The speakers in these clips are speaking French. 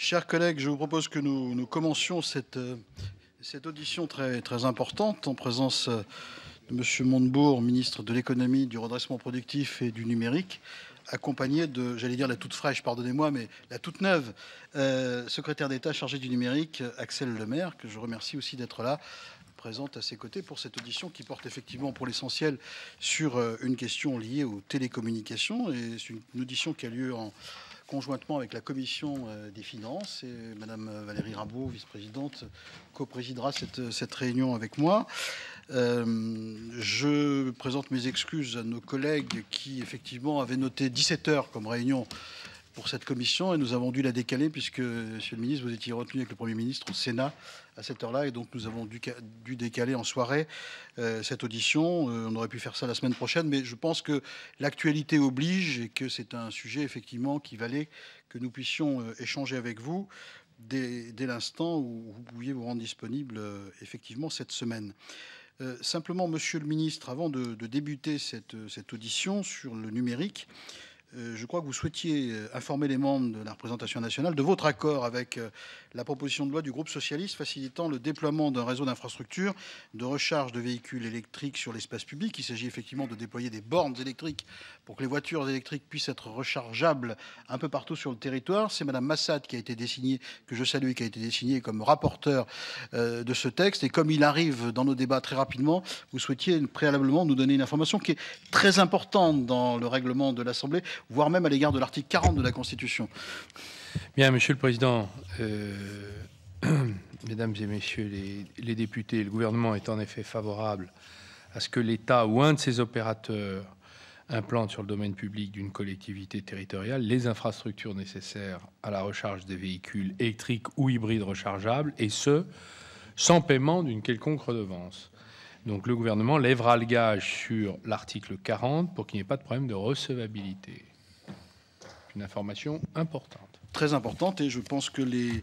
Chers collègues, je vous propose que nous, commencions cette, euh, cette audition très, très, importante en présence euh, de M. Montebourg, ministre de l'économie, du redressement productif et du numérique, accompagné de, j'allais dire la toute fraîche, pardonnez-moi, mais la toute neuve, euh, secrétaire d'État chargée du numérique, Axel Lemaire, que je remercie aussi d'être là, présente à ses côtés pour cette audition qui porte effectivement pour l'essentiel sur une question liée aux télécommunications. Et c'est une audition qui a lieu en, conjointement avec la Commission euh, des finances. Et Madame Valérie Rabault, vice-présidente, co-présidera cette, réunion avec moi. Euh, je présente mes excuses à nos collègues qui, effectivement, avaient noté 17 heures comme réunion pour cette commission et nous avons dû la décaler puisque, Monsieur le Ministre, vous étiez retenu avec le Premier ministre au Sénat à cette heure-là et donc nous avons dû, décaler en soirée euh, cette audition. Euh, on aurait pu faire ça la semaine prochaine, mais je pense que l'actualité oblige et que c'est un sujet effectivement qui valait que nous puissions euh, échanger avec vous dès, l'instant où vous pouviez vous rendre disponible effectivement cette semaine. simplement, Monsieur le Ministre, avant de, débuter cette audition sur le numérique, euh, je crois que vous souhaitiez euh, informer les membres de la représentation nationale de votre accord avec euh, la proposition de loi du groupe socialiste facilitant le déploiement d'un réseau d'infrastructures de recharge de véhicules électriques sur l'espace public. Il s'agit effectivement de déployer des bornes électriques pour que les voitures électriques puissent être rechargeables un peu partout sur le territoire. C'est Madame Massad qui a été désignée, que je salue, qui a été désignée comme rapporteur euh, de ce texte. Et comme il arrive dans nos débats très rapidement, vous souhaitiez préalablement nous donner une information qui est très importante dans le règlement de l'Assemblée, voire même à l'égard de l'article 40 de la Constitution. Bien, Monsieur le Président, euh, Mesdames et Messieurs les, députés, le gouvernement est en effet favorable à ce que l'État ou un de ses opérateurs implante sur le domaine public d'une collectivité territoriale les infrastructures nécessaires à la recharge des véhicules électriques ou hybrides rechargeables, et ce, sans paiement d'une quelconque redevance. Donc le gouvernement lèvera le gage sur l'article 40 pour qu'il n'y ait pas de problème de recevabilité. Une information importante très importante et je pense que les,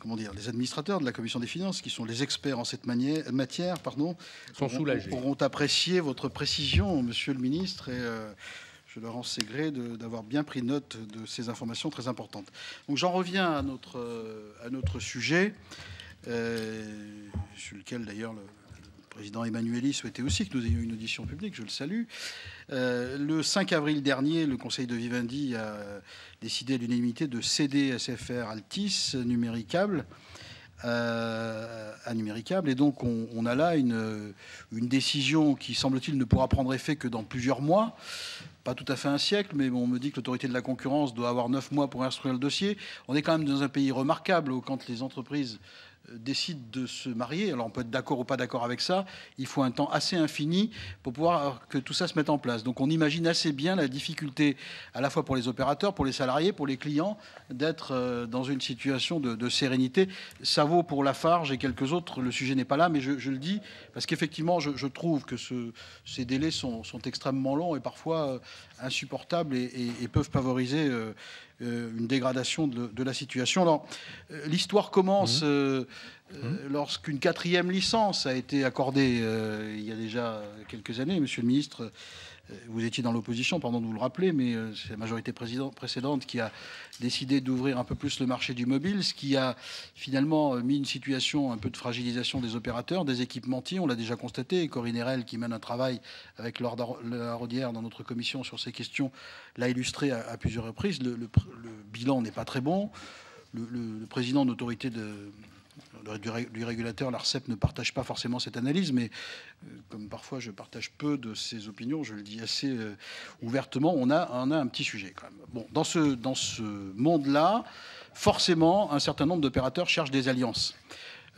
comment dire, les administrateurs de la commission des finances, qui sont les experts en cette manière, matière, pardon, sont soulagés. Auront apprécié votre précision, Monsieur le Ministre, et euh, je leur en sais gré d'avoir bien pris note de ces informations très importantes. Donc j'en reviens à notre euh, à notre sujet, euh, sur lequel d'ailleurs le président Emmanueli souhaitait aussi que nous ayons une audition publique, je le salue. Euh, le 5 avril dernier, le Conseil de Vivendi a décidé à l'unanimité de céder SFR Altis numéricable. Euh, à numéricable. Et donc, on, a là une, une décision qui, semble-t-il, ne pourra prendre effet que dans plusieurs mois. Pas tout à fait un siècle, mais on me dit que l'autorité de la concurrence doit avoir neuf mois pour instruire le dossier. On est quand même dans un pays remarquable où, quand les entreprises décide de se marier, alors on peut être d'accord ou pas d'accord avec ça, il faut un temps assez infini pour pouvoir que tout ça se mette en place. Donc on imagine assez bien la difficulté, à la fois pour les opérateurs, pour les salariés, pour les clients, d'être euh, dans une situation de, sérénité. Ça vaut pour Lafarge et quelques autres, le sujet n'est pas là, mais je, le dis parce qu'effectivement, je, trouve que ces délais sont, extrêmement longs et parfois euh, insupportables et peuvent favoriser euh, euh, une dégradation de, la situation. Alors, euh, l'histoire commence mmh. Euh, mmh. lorsqu'une quatrième licence a été accordée il y a déjà quelques années, Monsieur le Ministre. Euh, vous étiez dans l'opposition, pardon de vous le rappeler, mais euh, c'est la majorité précédente qui a décidé d'ouvrir un peu plus le marché du mobile, ce qui a finalement euh, mis une situation un peu de fragilisation des opérateurs, des équipementiers, on l'a déjà constaté, Corinne Herel, qui mène un travail avec la Rodière dans notre commission sur ces questions, l'a illustré à, plusieurs reprises, le, bilan n'est pas très bon. le, président d'autorité de du, régulateur, l'ARCEP ne partage pas forcément cette analyse, mais euh, comme parfois je partage peu de ses opinions, je le dis assez euh, ouvertement, on a, un petit sujet quand même. Bon, dans ce, dans ce monde-là, forcément, un certain nombre d'opérateurs cherchent des alliances.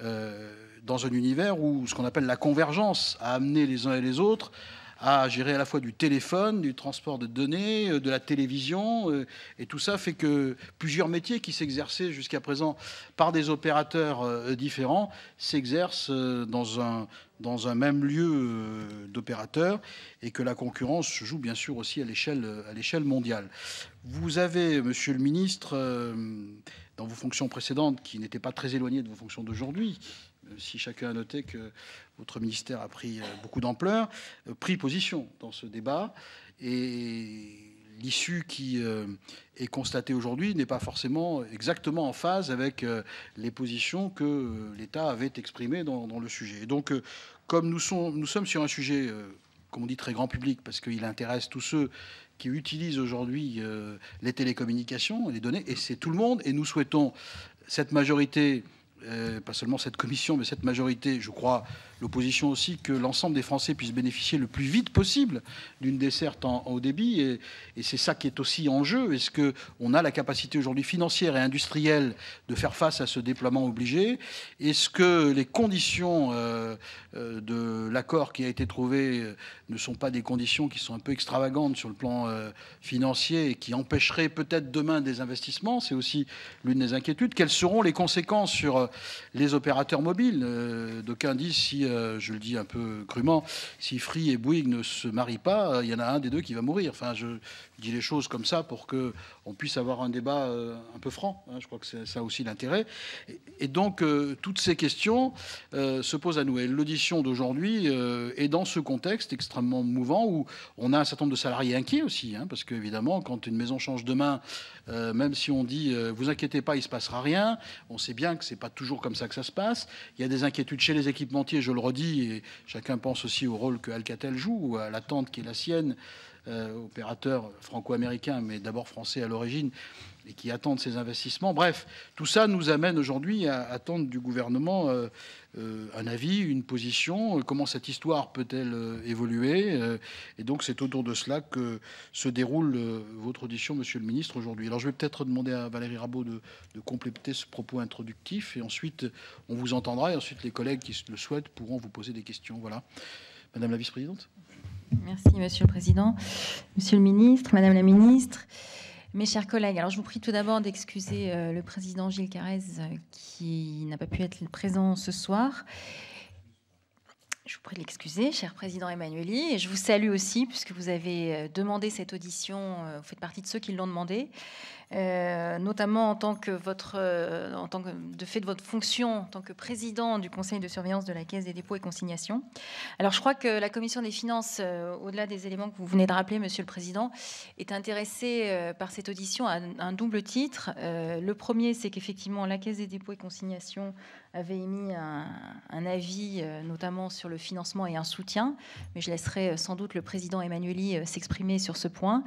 Euh, dans un univers où ce qu'on appelle la convergence a amené les uns et les autres à gérer à la fois du téléphone, du transport de données, euh, de la télévision. Euh, et tout ça fait que plusieurs métiers qui s'exerçaient jusqu'à présent par des opérateurs euh, différents s'exercent dans un, dans un même lieu d'opérateurs et que la concurrence se joue bien sûr aussi à l'échelle mondiale. Vous avez, monsieur le ministre, dans vos fonctions précédentes, qui n'étaient pas très éloignées de vos fonctions d'aujourd'hui, euh, si chacun a noté que votre ministère a pris euh, beaucoup d'ampleur, euh, pris position dans ce débat. Et l'issue qui est constatée aujourd'hui n'est pas forcément exactement en phase avec les positions que l'État avait exprimées dans, le sujet. Et donc, comme nous, nous sommes sur un sujet, comme on dit, très grand public, parce qu'il intéresse tous ceux qui utilisent aujourd'hui les télécommunications et les données, et c'est tout le monde, et nous souhaitons cette majorité euh, pas seulement cette commission, mais cette majorité, je crois, l'opposition aussi, que l'ensemble des Français puissent bénéficier le plus vite possible d'une desserte en, haut débit. Et, c'est ça qui est aussi en jeu. Est-ce qu'on a la capacité aujourd'hui financière et industrielle de faire face à ce déploiement obligé Est-ce que les conditions euh, euh, de l'accord qui a été trouvé euh, ne sont pas des conditions qui sont un peu extravagantes sur le plan financier et qui empêcheraient peut-être demain des investissements C'est aussi l'une des inquiétudes. Quelles seront les conséquences sur les opérateurs mobiles D'aucuns disent si euh, je le dis un peu crûment, si Free et Bouygues ne se marient pas, il y en a un des deux qui va mourir. Enfin, je dis les choses comme ça pour que on puisse avoir un débat euh, un peu franc. Hein. je crois que c'est ça aussi l'intérêt. Et, donc, euh, toutes ces questions se posent à nous. Et l'audition d'aujourd'hui est dans ce contexte extrêmement mouvant où on a un certain nombre de salariés inquiets aussi, hein, parce qu'évidemment, quand une maison change de main, euh, même si on dit euh, vous inquiétez pas, il se passera rien, on sait bien que ce c'est pas toujours comme ça que ça se passe. Il y a des inquiétudes chez les équipementiers, je le redis, et chacun pense aussi au rôle que Alcatel joue, ou à l'attente qui est la sienne, euh, opérateur franco-américain, mais d'abord français à l'origine, et qui attendent ces investissements. Bref, tout ça nous amène aujourd'hui à attendre du gouvernement euh, euh, un avis, une position, comment cette histoire peut-elle euh, évoluer. et donc c'est autour de cela que se déroule votre audition, Monsieur le Ministre, aujourd'hui. Alors je vais peut-être demander à Valérie Rabault de, de, compléter ce propos introductif, et ensuite on vous entendra, et ensuite les collègues qui le souhaitent pourront vous poser des questions. Voilà. Madame la Vice-Présidente. Merci, Monsieur le Président. Monsieur le Ministre, Madame la Ministre. Mes chers collègues, alors je vous prie tout d'abord d'excuser euh, le président Gilles Carrez euh, qui n'a pas pu être présent ce soir. Je vous prie de l'excuser, cher président Emmanueli, et je vous salue aussi puisque vous avez euh, demandé cette audition, vous faites partie de ceux qui l'ont demandé. Euh, notamment en tant que votre, euh, en tant que, de fait de votre fonction en tant que président du conseil de surveillance de la Caisse des dépôts et consignations. Alors je crois que la commission des finances, euh, au-delà des éléments que vous venez de rappeler, Monsieur le Président, est intéressée par cette audition à un double titre. le premier, c'est qu'effectivement la Caisse des dépôts et consignations avait émis un, avis, euh, notamment sur le financement et un soutien, mais je laisserai euh, sans doute le président Emmanueli euh, s'exprimer sur ce point.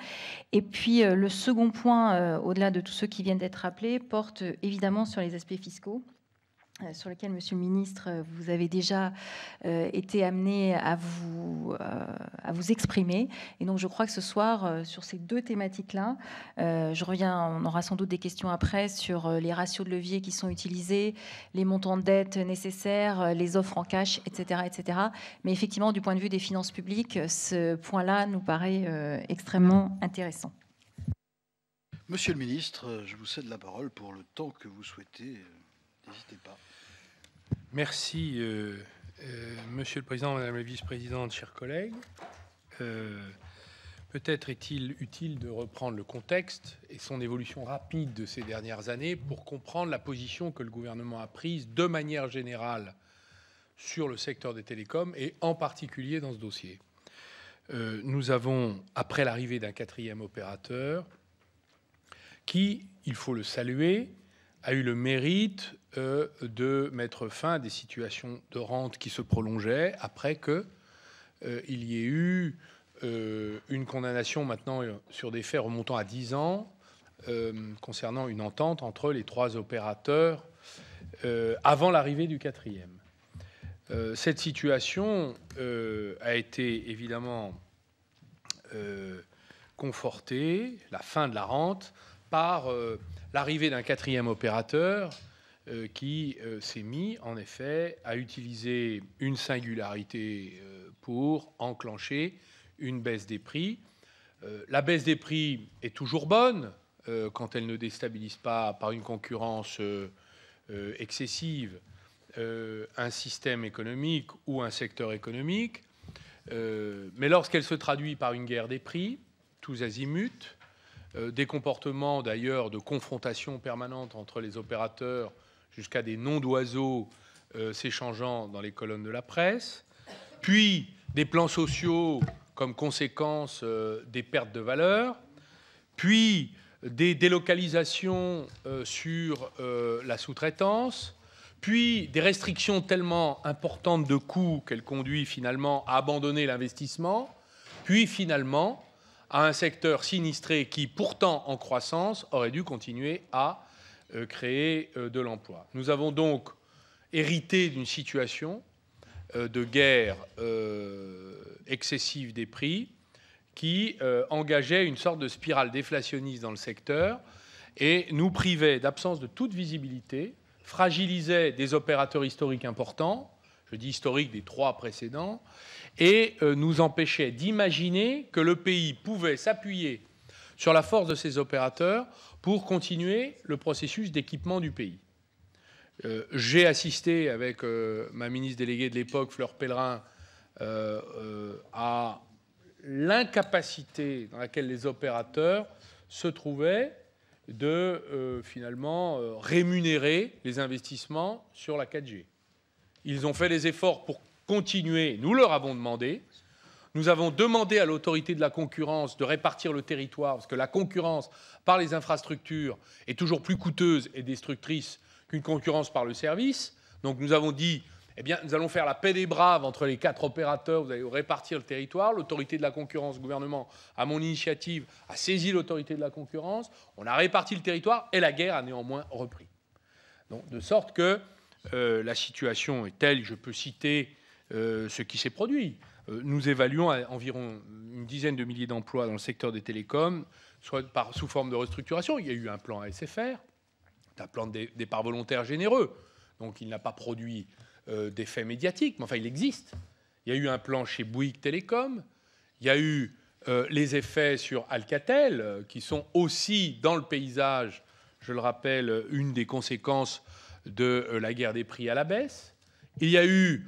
Et puis le second point, au-delà de tous ceux qui viennent d'être rappelés, porte évidemment sur les aspects fiscaux. Euh, sur lequel, Monsieur le Ministre, euh, vous avez déjà euh, été amené à vous, à vous exprimer. Et donc, je crois que ce soir, sur ces deux thématiques-là, je reviens, on aura sans doute des questions après sur les ratios de levier qui sont utilisés, les montants de dette nécessaires, les offres en cash, etc., etc. Mais effectivement, du point de vue des finances publiques, ce point-là nous paraît extrêmement intéressant. Monsieur le Ministre, je vous cède la parole pour le temps que vous souhaitez N'hésitez pas. Merci, euh, euh, Monsieur le Président, Madame la Vice-présidente, chers collègues. Euh, peut-être est-il utile de reprendre le contexte et son évolution rapide de ces dernières années pour comprendre la position que le gouvernement a prise de manière générale sur le secteur des télécoms et en particulier dans ce dossier. nous avons, après l'arrivée d'un quatrième opérateur, qui, il faut le saluer, a eu le mérite euh, de mettre fin à des situations de rente qui se prolongeaient après que euh, il y ait eu euh, une condamnation maintenant sur des faits remontant à 10 ans concernant une entente entre les trois opérateurs avant l'arrivée du quatrième. cette situation a été évidemment confortée, la fin de la rente, par l'arrivée d'un quatrième opérateur euh, qui euh, s'est mis en effet à utiliser une singularité euh, pour enclencher une baisse des prix. La baisse des prix est toujours bonne quand elle ne déstabilise pas par une concurrence excessive un système économique ou un secteur économique. Mais lorsqu'elle se traduit par une guerre des prix, tous azimuts, des comportements d'ailleurs de confrontation permanente entre les opérateurs jusqu'à des noms d'oiseaux euh, s'échangeant dans les colonnes de la presse, puis des plans sociaux comme conséquence euh, des pertes de valeur, puis des délocalisations euh, sur la sous-traitance, puis des restrictions tellement importantes de coûts qu'elles conduisent finalement à abandonner l'investissement, puis finalement à un secteur sinistré qui, pourtant en croissance, aurait dû continuer à euh, créer euh, de l'emploi. Nous avons donc hérité d'une situation euh, de guerre excessive des prix qui engageait une sorte de spirale déflationniste dans le secteur et nous privait d'absence de toute visibilité, fragilisait des opérateurs historiques importants, je dis historiques des trois précédents, et nous empêchait d'imaginer que le pays pouvait s'appuyer sur la force de ses opérateurs pour continuer le processus d'équipement du pays. Euh, j'ai assisté avec euh, ma ministre déléguée de l'époque, Fleur Pellerin, euh, à l'incapacité dans laquelle les opérateurs se trouvaient de finalement rémunérer les investissements sur la 4G. Ils ont fait les efforts pour continuer, nous leur avons demandé, nous avons demandé à l'autorité de la concurrence de répartir le territoire, parce que la concurrence par les infrastructures est toujours plus coûteuse et destructrice qu'une concurrence par le service. Donc nous avons dit, eh bien, nous allons faire la paix des braves entre les quatre opérateurs, vous allez répartir le territoire. L'autorité de la concurrence, le gouvernement, à mon initiative, a saisi l'autorité de la concurrence, on a réparti le territoire et la guerre a néanmoins repris. Donc, de sorte que euh, la situation est telle, je peux citer euh, ce qui s'est produit. Euh, nous évaluons environ une dizaine de milliers d'emplois dans le secteur des télécoms, soit par, sous forme de restructuration. Il y a eu un plan ASFR, un plan de départ volontaire généreux. Donc il n'a pas produit euh, d'effet médiatique, mais enfin il existe. Il y a eu un plan chez Bouygues Télécom. Il y a eu euh, les effets sur Alcatel, qui sont aussi dans le paysage, je le rappelle, une des conséquences de la guerre des prix à la baisse. Il y a eu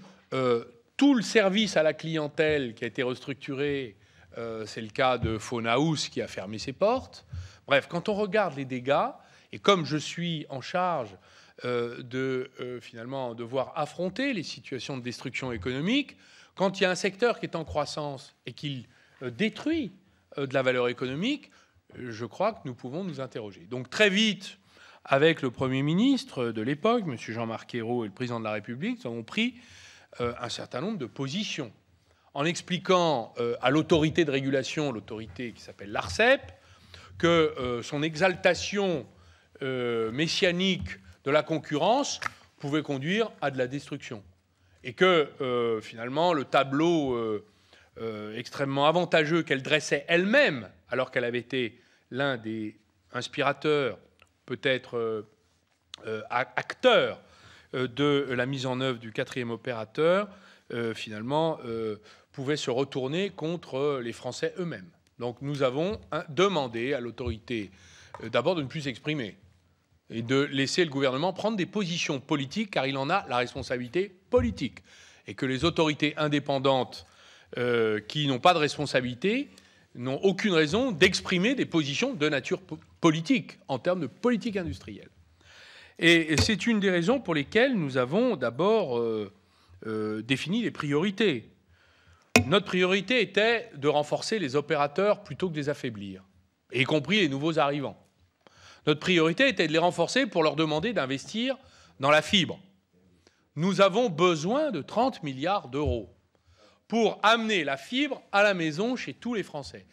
tout le service à la clientèle qui a été restructuré, euh, c'est le cas de House qui a fermé ses portes. Bref, quand on regarde les dégâts, et comme je suis en charge euh, de euh, finalement devoir affronter les situations de destruction économique, quand il y a un secteur qui est en croissance et qu'il détruit de la valeur économique, je crois que nous pouvons nous interroger. Donc très vite, avec le Premier ministre de l'époque, Monsieur Jean-Marc Ayrault et le Président de la République, nous avons pris euh, un certain nombre de positions, en expliquant euh, à l'autorité de régulation, l'autorité qui s'appelle l'ARCEP, que euh, son exaltation messianique de la concurrence pouvait conduire à de la destruction. Et que finalement, le tableau extrêmement avantageux qu'elle dressait elle-même, alors qu'elle avait été l'un des inspirateurs, peut-être acteurs, euh, de la mise en œuvre du quatrième opérateur, euh, finalement, euh, pouvait se retourner contre les Français eux-mêmes. Donc nous avons demandé à l'autorité d'abord de ne plus s'exprimer et de laisser le gouvernement prendre des positions politiques, car il en a la responsabilité politique, et que les autorités indépendantes qui n'ont pas de responsabilité n'ont aucune raison d'exprimer des positions de nature politique en termes de politique industrielle. Et c'est une des raisons pour lesquelles nous avons d'abord euh, euh, défini les priorités. Notre priorité était de renforcer les opérateurs plutôt que de les affaiblir, y compris les nouveaux arrivants. Notre priorité était de les renforcer pour leur demander d'investir dans la fibre. Nous avons besoin de 30 milliards d'euros pour amener la fibre à la maison chez tous les Français,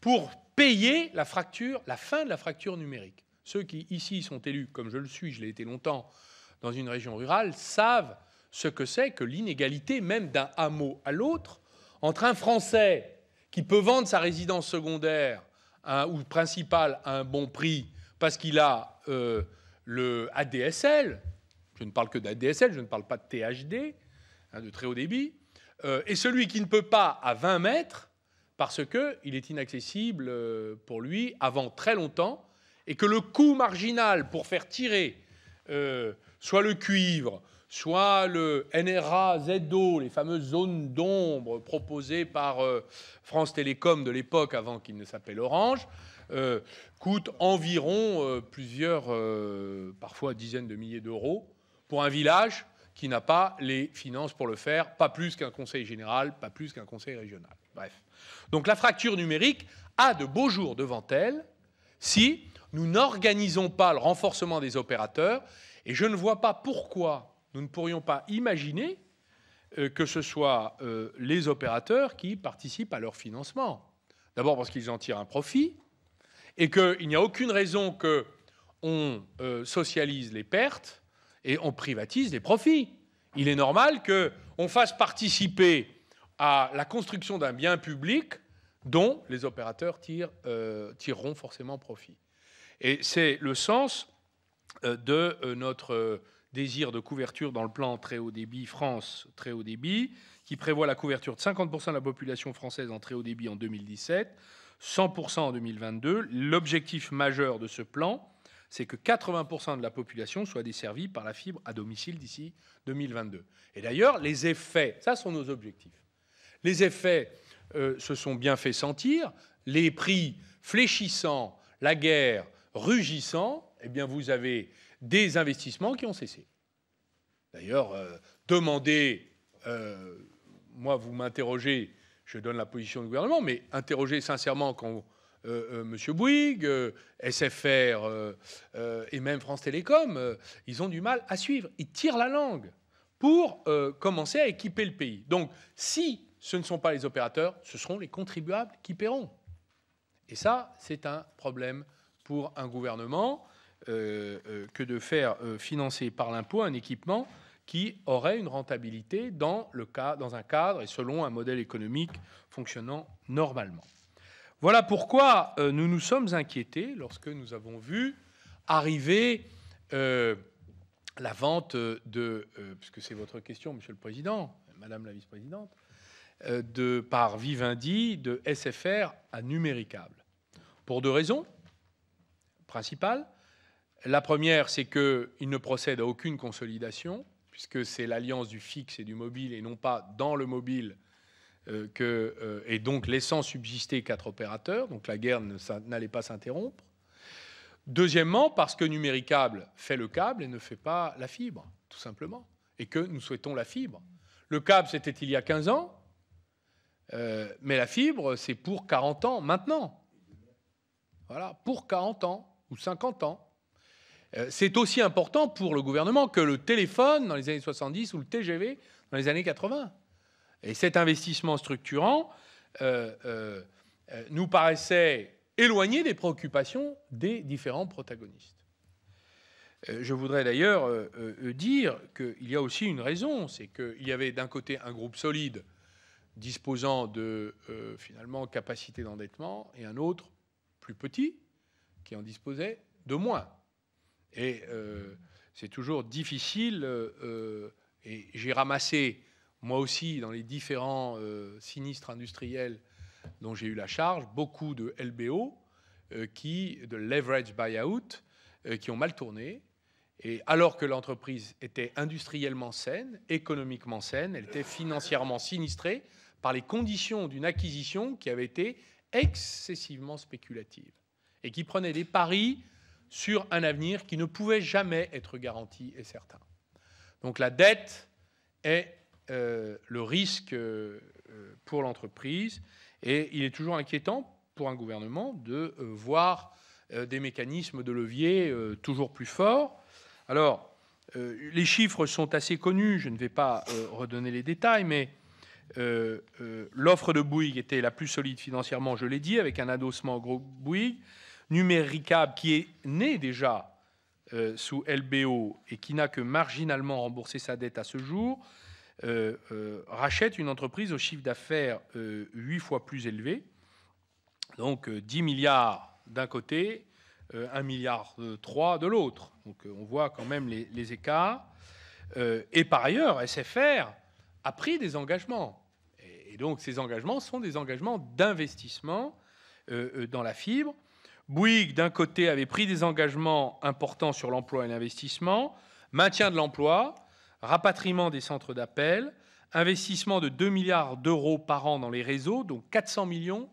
pour payer la fracture, la fin de la fracture numérique. Ceux qui ici sont élus, comme je le suis, je l'ai été longtemps, dans une région rurale, savent ce que c'est que l'inégalité même d'un hameau à l'autre entre un Français qui peut vendre sa résidence secondaire ou principale à un bon prix parce qu'il a euh, le ADSL, je ne parle que d'ADSL, je ne parle pas de THD, hein, de très haut débit, euh, et celui qui ne peut pas à 20 mètres parce qu'il est inaccessible euh, pour lui avant très longtemps et que le coût marginal pour faire tirer euh, soit le cuivre, soit le NRA ZDO, les fameuses zones d'ombre proposées par euh, France Télécom de l'époque avant qu'il ne s'appelle Orange, euh, coûte environ plusieurs, parfois dizaines de milliers d'euros pour un village qui n'a pas les finances pour le faire, pas plus qu'un conseil général, pas plus qu'un conseil régional. Bref. Donc la fracture numérique a de beaux jours devant elle si nous n'organisons pas le renforcement des opérateurs et je ne vois pas pourquoi nous ne pourrions pas imaginer euh, que ce soit euh, les opérateurs qui participent à leur financement. D'abord parce qu'ils en tirent un profit et qu'il n'y a aucune raison que on euh, socialise les pertes et on privatise les profits. Il est normal qu'on fasse participer à la construction d'un bien public dont les opérateurs tireront forcément profit. Et c'est le sens euh, de euh, notre euh, désir de couverture dans le plan très haut débit France très haut débit, qui prévoit la couverture de 50% de la population française en très haut débit en 2017, 100% en 2022. L'objectif majeur de ce plan, c'est que 80% de la population soit desservie par la fibre à domicile d'ici 2022. Et d'ailleurs, les effets, ça sont nos objectifs. Les effets se sont bien fait sentir, les prix fléchissant, la guerre, rugissant, eh bien, vous avez des investissements qui ont cessé. D'ailleurs, euh, demandez, euh, moi, vous m'interrogez, je donne la position du gouvernement, mais interrogez sincèrement quand euh, euh M. Bouygues, SFR et même France Télécom, ils ont du mal à suivre. Ils tirent la langue pour commencer à équiper le pays. Donc, si ce ne sont pas les opérateurs, ce seront les contribuables qui paieront. Et ça, c'est un problème pour un gouvernement euh, euh, que de faire euh, financer par l'impôt un équipement qui aurait une rentabilité dans, le cas, dans un cadre et selon un modèle économique fonctionnant normalement. Voilà pourquoi nous nous sommes inquiétés lorsque nous avons vu arriver la vente de, puisque c'est votre question, Monsieur le Président, Madame la Vice-présidente, de par Vivendi de SFR à Numéricable. Pour deux raisons. La première, c'est qu'il ne procède à aucune consolidation, puisque c'est l'alliance du fixe et du mobile, et non pas dans le mobile, euh, que, euh, et donc laissant subsister quatre opérateurs, donc la guerre n'allait pas s'interrompre. Deuxièmement, parce que Numéricable fait le câble et ne fait pas la fibre, tout simplement, et que nous souhaitons la fibre. Le câble, c'était il y a 15 ans, euh, mais la fibre, c'est pour 40 ans maintenant. Voilà, pour 40 ans ou 50 ans. Euh, c'est aussi important pour le gouvernement que le téléphone dans les années 70 ou le TGV dans les années 80. Et cet investissement structurant euh, euh, nous paraissait éloigné des préoccupations des différents protagonistes. Je voudrais d'ailleurs dire qu'il y a aussi une raison, c'est qu'il y avait d'un côté un groupe solide disposant de finalement capacité d'endettement et un autre plus petit, qui en disposaient de moins. Et euh, c'est toujours difficile, euh, euh, et j'ai ramassé, moi aussi, dans les différents sinistres industriels dont j'ai eu la charge, beaucoup de LBO, qui, de leverage buyout, qui ont mal tourné. Et alors que l'entreprise était industriellement saine, économiquement saine, elle était financièrement sinistrée par les conditions d'une acquisition qui avait été excessivement spéculative et qui prenaient des paris sur un avenir qui ne pouvait jamais être garanti et certain. Donc la dette est euh, le risque euh, pour l'entreprise et il est toujours inquiétant pour un gouvernement de euh, voir des mécanismes de levier toujours plus forts. Alors, les chiffres sont assez connus, je ne vais pas redonner les détails, mais l'offre de Bouygues était la plus solide financièrement, je l'ai dit, avec un adossement au groupe Bouygues. Numéricable qui est né déjà euh, sous LBO et qui n'a que marginalement remboursé sa dette à ce jour, euh, euh, rachète une entreprise au chiffre d'affaires huit fois plus élevé, donc 10 milliards d'un côté, 1 milliard 3 de l'autre. Donc on voit quand même les, écarts. et par ailleurs, SFR a pris des engagements. et donc ces engagements sont des engagements d'investissement dans la fibre. Bouygues, d'un côté, avait pris des engagements importants sur l'emploi et l'investissement, maintien de l'emploi, rapatriement des centres d'appel, investissement de 2 milliards d'euros par an dans les réseaux, donc 400 millions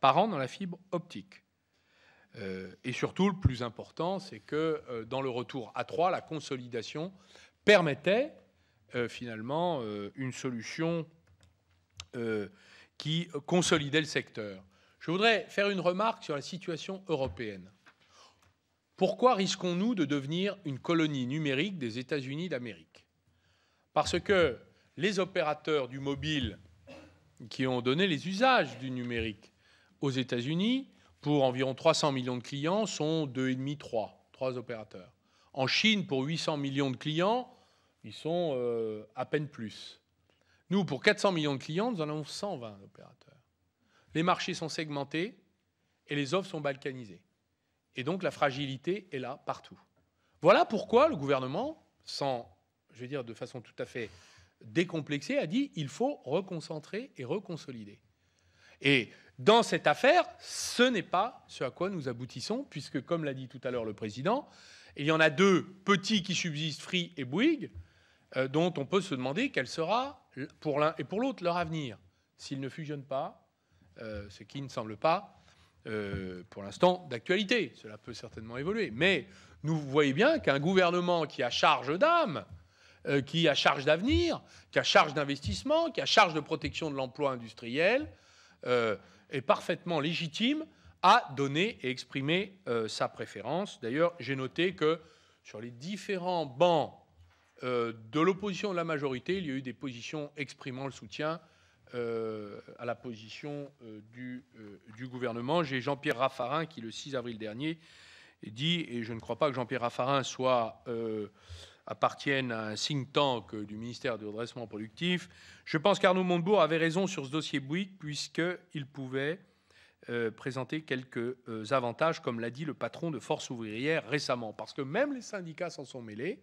par an dans la fibre optique. Euh, et surtout, le plus important, c'est que euh, dans le retour à 3, la consolidation permettait euh, finalement une solution qui consolidait le secteur. Je voudrais faire une remarque sur la situation européenne. Pourquoi risquons-nous de devenir une colonie numérique des États-Unis d'Amérique Parce que les opérateurs du mobile qui ont donné les usages du numérique aux États-Unis, pour environ 300 millions de clients, sont 2,5, 3, opérateurs. En Chine, pour 800 millions de clients, ils sont euh, à peine plus. Nous, pour 400 millions de clients, nous en avons 120 opérateurs les marchés sont segmentés et les offres sont balkanisées. Et donc la fragilité est là partout. Voilà pourquoi le gouvernement, sans, je vais dire de façon tout à fait décomplexée, a dit il faut reconcentrer et reconsolider. Et dans cette affaire, ce n'est pas ce à quoi nous aboutissons, puisque, comme l'a dit tout à l'heure le président, il y en a deux petits qui subsistent, Free et Bouygues, euh, dont on peut se demander quel sera pour l'un et pour l'autre leur avenir s'ils ne fusionnent pas, euh, ce qui ne semble pas euh, pour l'instant d'actualité. Cela peut certainement évoluer. Mais nous voyez bien qu'un gouvernement qui a charge d'âme, euh, qui a charge d'avenir, qui a charge d'investissement, qui a charge de protection de l'emploi industriel, est parfaitement légitime à donner et exprimer sa préférence. D'ailleurs, j'ai noté que sur les différents bancs de l'opposition de la majorité, il y a eu des positions exprimant le soutien euh, à la position euh, euh, du, gouvernement. J'ai Jean-Pierre Raffarin qui, le 6 avril dernier, dit, et je ne crois pas que Jean-Pierre Raffarin soit, appartienne à un think tank du ministère du redressement productif, je pense qu'Arnaud Montebourg avait raison sur ce dossier Bouygues, puisqu'il pouvait présenter quelques avantages, comme l'a dit le patron de Force ouvrière récemment, parce que même les syndicats s'en sont mêlés,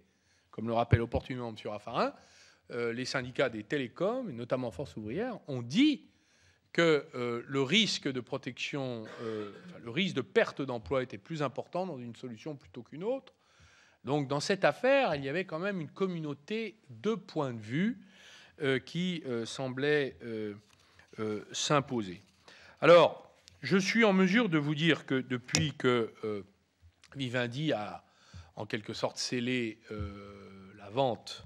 comme le rappelle opportunément M. Raffarin, euh, les syndicats des télécoms, notamment Force ouvrière, ont dit que euh, le risque de protection, euh, le risque de perte d'emploi était plus important dans une solution plutôt qu'une autre. Donc dans cette affaire, il y avait quand même une communauté de points de vue qui semblait s'imposer. Alors, je suis en mesure de vous dire que depuis que Vivendi a en quelque sorte scellé la vente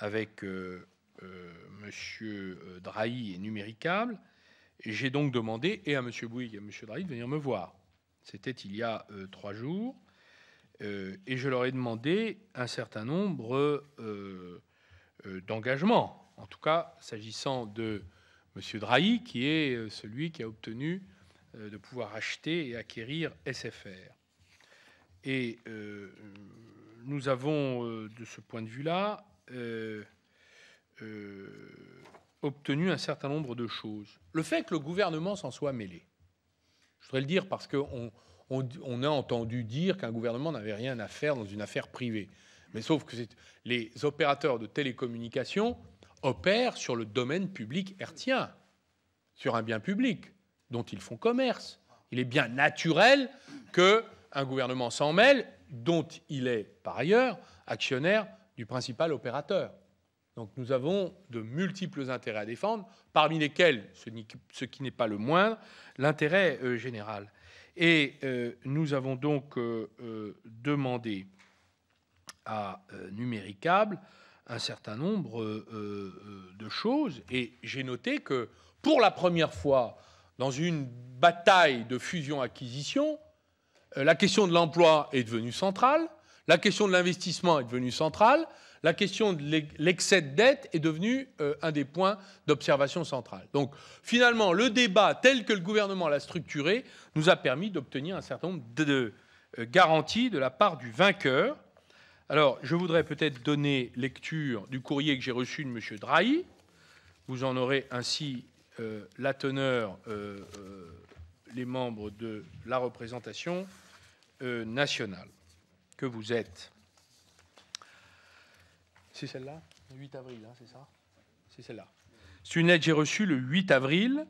avec euh, euh, M. Euh, Drahi et Numéricable. J'ai donc demandé, et à M. Bouygues et à M. Drahi, de venir me voir. C'était il y a trois jours. et je leur ai demandé un certain nombre d'engagements, en tout cas s'agissant de M. Drahi, qui est celui qui a obtenu de pouvoir acheter et acquérir SFR. Et nous avons, de ce point de vue-là, euh, euh, obtenu un certain nombre de choses. Le fait que le gouvernement s'en soit mêlé, je voudrais le dire parce qu'on a entendu dire qu'un gouvernement n'avait rien à faire dans une affaire privée. Mais sauf que les opérateurs de télécommunications opèrent sur le domaine public hertien, sur un bien public dont ils font commerce. Il est bien naturel qu'un gouvernement s'en mêle, dont il est par ailleurs actionnaire du principal opérateur. Donc nous avons de multiples intérêts à défendre, parmi lesquels, ce qui n'est pas le moindre, l'intérêt euh, général. Et euh, nous avons donc euh, demandé à Numéricable un certain nombre de choses, et j'ai noté que pour la première fois, dans une bataille de fusion-acquisition, la question de l'emploi est devenue centrale, la question de l'investissement est devenue centrale. La question de l'excès de dette est devenue euh, un des points d'observation centrale. Donc finalement, le débat tel que le gouvernement l'a structuré nous a permis d'obtenir un certain nombre de, euh, garanties de la part du vainqueur. Alors je voudrais peut-être donner lecture du courrier que j'ai reçu de M. Drahi. Vous en aurez ainsi euh, la teneur, les membres de la représentation nationale vous êtes. C'est celle-là 8 avril, hein, c'est ça C'est celle-là. C'est une aide que j'ai reçue le 8 avril.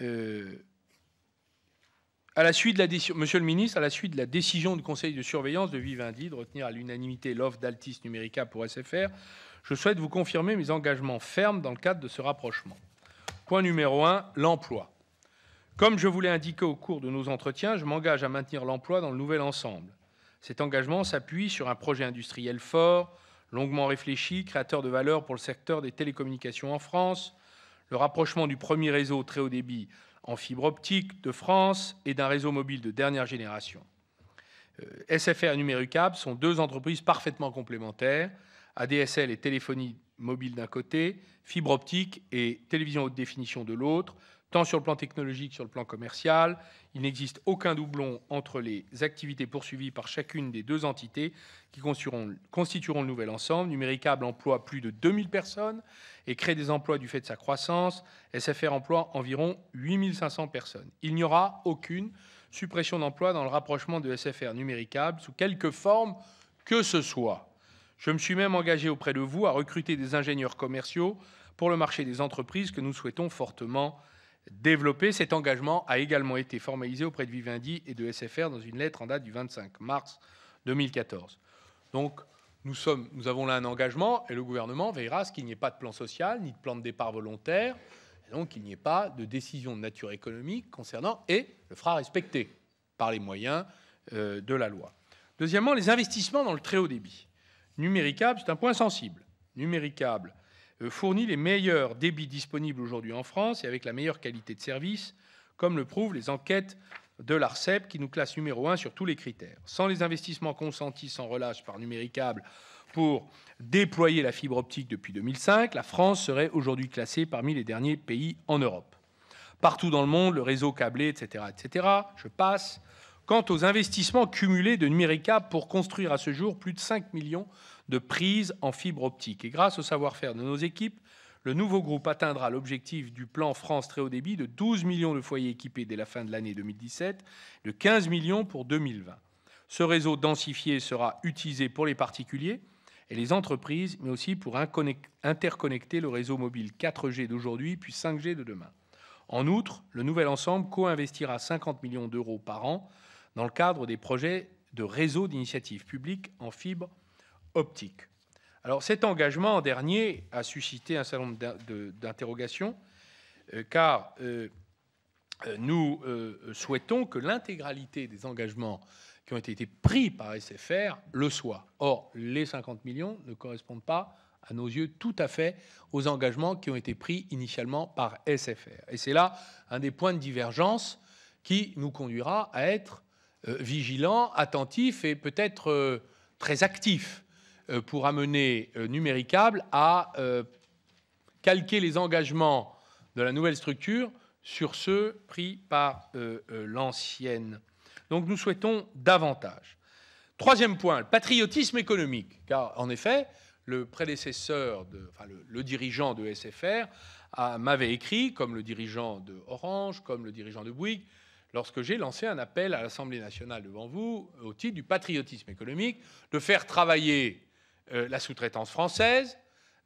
Euh, à la suite de la Monsieur le ministre, à la suite de la décision du conseil de surveillance de Vivendi de retenir à l'unanimité l'offre d'Altis Numérica pour SFR, je souhaite vous confirmer mes engagements fermes dans le cadre de ce rapprochement. Point numéro 1, l'emploi. Comme je vous l'ai indiqué au cours de nos entretiens, je m'engage à maintenir l'emploi dans le nouvel ensemble. Cet engagement s'appuie sur un projet industriel fort, longuement réfléchi, créateur de valeur pour le secteur des télécommunications en France, le rapprochement du premier réseau très haut débit en fibre optique de France et d'un réseau mobile de dernière génération. Euh, SFR et Numéricable sont deux entreprises parfaitement complémentaires, ADSL et téléphonie mobile d'un côté, fibre optique et télévision haute définition de l'autre, Tant sur le plan technologique que sur le plan commercial, il n'existe aucun doublon entre les activités poursuivies par chacune des deux entités qui constitueront, le nouvel ensemble. Numéricable emploie plus de 2000 personnes et crée des emplois du fait de sa croissance. SFR emploie environ 8500 personnes. Il n'y aura aucune suppression d'emplois dans le rapprochement de SFR numéricable sous quelque forme que ce soit. Je me suis même engagé auprès de vous à recruter des ingénieurs commerciaux pour le marché des entreprises que nous souhaitons fortement Développer Cet engagement a également été formalisé auprès de Vivendi et de SFR dans une lettre en date du 25 mars 2014. Donc, nous, nous avons là un engagement et le gouvernement veillera à ce qu'il n'y ait pas de plan social ni de plan de départ volontaire, donc qu'il n'y ait pas de décision de nature économique concernant et le fera respecter par les moyens euh, de la loi. Deuxièmement, les investissements dans le très haut débit. Numéricable, c'est un point sensible. Numéricable euh, fournit les meilleurs débits disponibles aujourd'hui en France et avec la meilleure qualité de service, comme le prouvent les enquêtes de l'ARCEP qui nous classe numéro un sur tous les critères. Sans les investissements consentis sans relâche par Numéricable pour déployer la fibre optique depuis 2005, la France serait aujourd'hui classée parmi les derniers pays en Europe. Partout dans le monde, le réseau câblé, etc., etc., je passe. Quant aux investissements cumulés de Numéricable pour construire à ce jour plus de 5 millions de prise en fibre optique. Et grâce au savoir-faire de nos équipes, le nouveau groupe atteindra l'objectif du plan France très haut débit de 12 millions de foyers équipés dès la fin de l'année 2017, de 15 millions pour 2020. Ce réseau densifié sera utilisé pour les particuliers et les entreprises, mais aussi pour interconnecter le réseau mobile 4G d'aujourd'hui puis 5G de demain. En outre, le nouvel ensemble co-investira 50 millions d'euros par an dans le cadre des projets de réseaux d'initiatives publiques en fibre optique. Alors cet engagement dernier a suscité un certain nombre d'interrogations, euh, car euh, euh, nous souhaitons que l'intégralité des engagements qui ont été pris par SFR le soit. Or, les 50 millions ne correspondent pas, à nos yeux, tout à fait aux engagements qui ont été pris initialement par SFR. Et c'est là un des points de divergence qui nous conduira à être vigilants, attentifs et peut-être très actifs euh, pour amener euh, Numéricable à euh, calquer les engagements de la nouvelle structure sur ceux pris par l'ancienne. Donc nous souhaitons davantage. Troisième point, le patriotisme économique. Car en effet, le prédécesseur, le, dirigeant de SFR m'avait écrit, comme le dirigeant de Orange, comme le dirigeant de Bouygues, lorsque j'ai lancé un appel à l'Assemblée nationale devant vous au titre du patriotisme économique, de faire travailler euh, la sous-traitance française,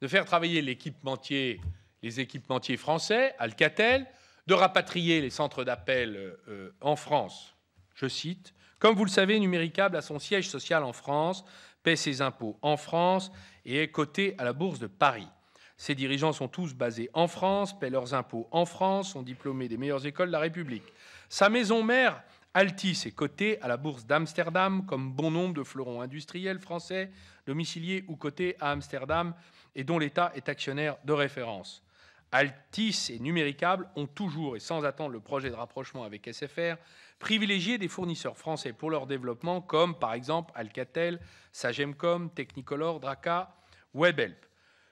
de faire travailler l'équipementier, les équipementiers français, Alcatel, de rapatrier les centres d'appel euh, euh, en France. Je cite Comme vous le savez, Numéricable a son siège social en France, paie ses impôts en France et est coté à la Bourse de Paris. Ses dirigeants sont tous basés en France, paient leurs impôts en France, sont diplômés des meilleures écoles de la République. Sa maison mère Altis est coté à la bourse d'Amsterdam, comme bon nombre de fleurons industriels français, domiciliés ou cotés à Amsterdam, et dont l'État est actionnaire de référence. Altis et Numéricable ont toujours, et sans attendre le projet de rapprochement avec SFR, privilégié des fournisseurs français pour leur développement, comme par exemple Alcatel, Sagemcom, Technicolor, Draca, WebHelp.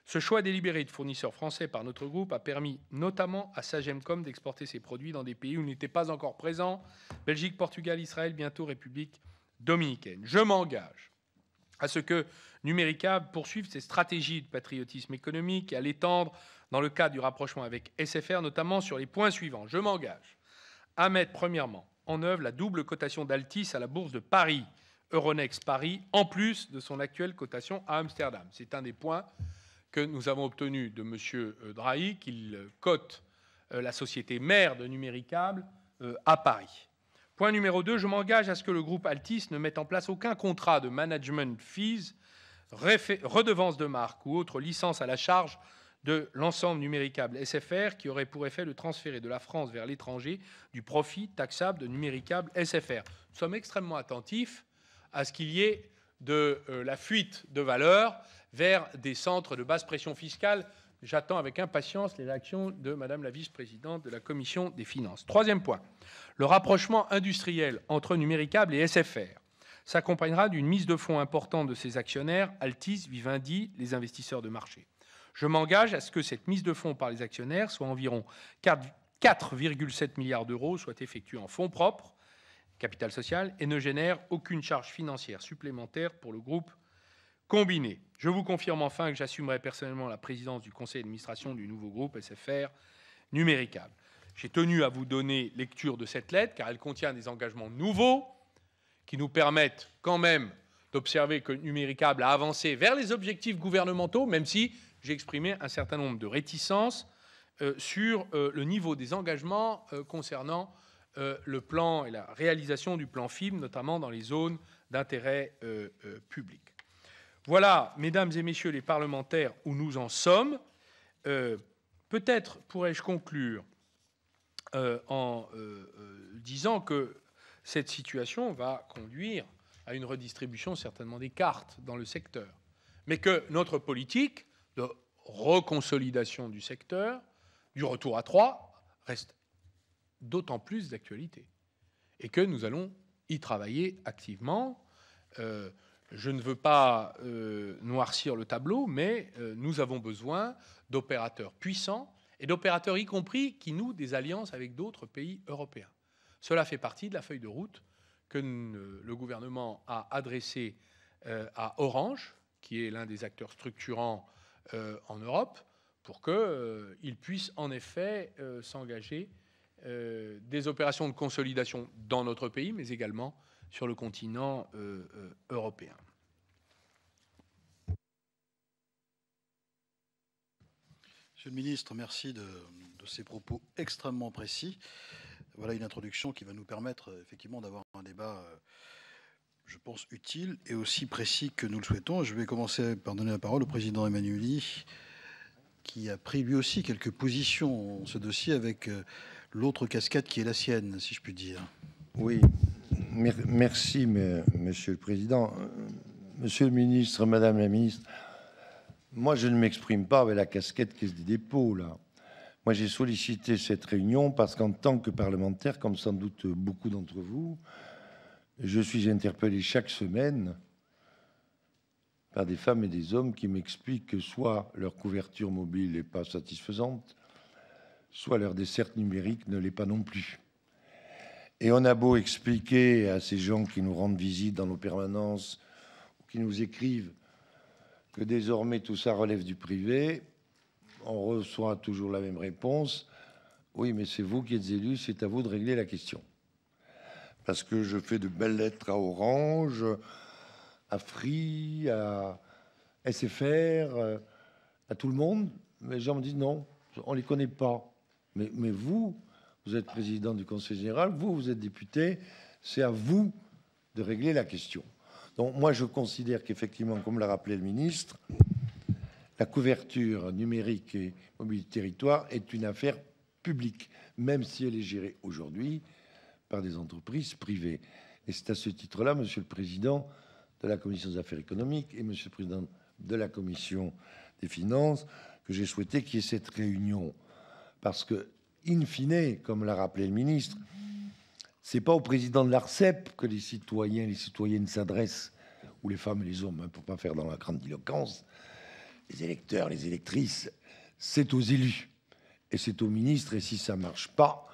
Ce choix délibéré de fournisseurs français par notre groupe a permis notamment à Sagemcom d'exporter ses produits dans des pays où il n'était pas encore présent, Belgique, Portugal, Israël, bientôt République dominicaine. Je m'engage à ce que Numérica poursuive ses stratégies de patriotisme économique et à l'étendre dans le cadre du rapprochement avec SFR, notamment sur les points suivants. Je m'engage à mettre premièrement en œuvre la double cotation d'Altis à la Bourse de Paris, Euronext Paris, en plus de son actuelle cotation à Amsterdam. C'est un des points que nous avons obtenu de M. Euh, Drahi qu'il cote euh, la société mère de Numéricable euh, à Paris. Point numéro 2, je m'engage à ce que le groupe Altis ne mette en place aucun contrat de management fees, redevance de marque ou autre licence à la charge de l'ensemble numéricable SFR qui aurait pour effet de transférer de la France vers l'étranger du profit taxable de numéricable SFR. Nous sommes extrêmement attentifs à ce qu'il y ait de la fuite de valeur vers des centres de basse pression fiscale. J'attends avec impatience les réactions de Madame la vice-présidente de la Commission des finances. Troisième point, le rapprochement industriel entre Numéricable et SFR s'accompagnera d'une mise de fonds importante de ses actionnaires, Altis, Vivendi, les investisseurs de marché. Je m'engage à ce que cette mise de fonds par les actionnaires soit environ 4,7 milliards d'euros, soit effectuée en fonds propres, capital social, et ne génère aucune charge financière supplémentaire pour le groupe combiné. Je vous confirme enfin que j'assumerai personnellement la présidence du conseil d'administration du nouveau groupe SFR Numéricable. J'ai tenu à vous donner lecture de cette lettre car elle contient des engagements nouveaux qui nous permettent quand même d'observer que Numéricable a avancé vers les objectifs gouvernementaux, même si j'ai exprimé un certain nombre de réticences euh, sur euh, le niveau des engagements euh, concernant le plan et la réalisation du plan FIM, notamment dans les zones d'intérêt public. Voilà, mesdames et messieurs les parlementaires, où nous en sommes. Euh, peut-être pourrais-je conclure euh, en euh, disant que cette situation va conduire à une redistribution certainement des cartes dans le secteur, mais que notre politique de reconsolidation du secteur, du retour à trois, reste d'autant plus d'actualité, et que nous allons y travailler activement. Je ne veux pas euh, noircir le tableau, mais euh, nous avons besoin d'opérateurs puissants et d'opérateurs y compris qui nouent des alliances avec d'autres pays européens. Cela fait partie de la feuille de route que le gouvernement a adressée euh, à Orange, qui est l'un des acteurs structurants en Europe, pour qu'il puisse en effet s'engager des opérations de consolidation dans notre pays, mais également sur le continent européen. Monsieur le ministre, merci de, ces propos extrêmement précis. Voilà une introduction qui va nous permettre euh, effectivement d'avoir un débat, euh, je pense, utile et aussi précis que nous le souhaitons. Je vais commencer par donner la parole au président Emmanueli, qui a pris lui aussi quelques positions sur ce dossier avec euh, l'autre cascade qui est la sienne, si je puis dire. Oui, merci, monsieur le président. Monsieur le ministre, madame la ministre, moi, je ne m'exprime pas avec la casquette qui se des dépôts, là. Moi, j'ai sollicité cette réunion parce qu'en tant que parlementaire, comme sans doute beaucoup d'entre vous, je suis interpellé chaque semaine par des femmes et des hommes qui m'expliquent que soit leur couverture mobile n'est pas satisfaisante, soit leur desserte numérique ne l'est pas non plus. Et on a beau expliquer à ces gens qui nous rendent visite dans nos permanences, ou qui nous écrivent, que désormais tout ça relève du privé, on reçoit toujours la même réponse. Oui, mais c'est vous qui êtes élu, c'est à vous de régler la question. Parce que je fais de belles lettres à Orange, à Free, à SFR, à tout le monde. Mais les gens me disent non, on ne les connaît pas. Mais, mais, vous, vous êtes président du Conseil général, vous, vous êtes député, c'est à vous de régler la question. Donc moi, je considère qu'effectivement, comme l'a rappelé le ministre, la couverture numérique et mobile du territoire est une affaire publique, même si elle est gérée aujourd'hui par des entreprises privées. Et c'est à ce titre-là, Monsieur le Président de la Commission des affaires économiques et Monsieur le Président de la Commission des finances, que j'ai souhaité qu'il y ait cette réunion. Parce que, in fine, comme l'a rappelé le ministre, c'est pas au président de l'ARCEP que les citoyens et les citoyennes s'adressent, ou les femmes et les hommes, pour hein, pour pas faire dans la grande grandiloquence, les électeurs, les électrices, c'est aux élus et c'est aux ministres. Et si ça marche pas,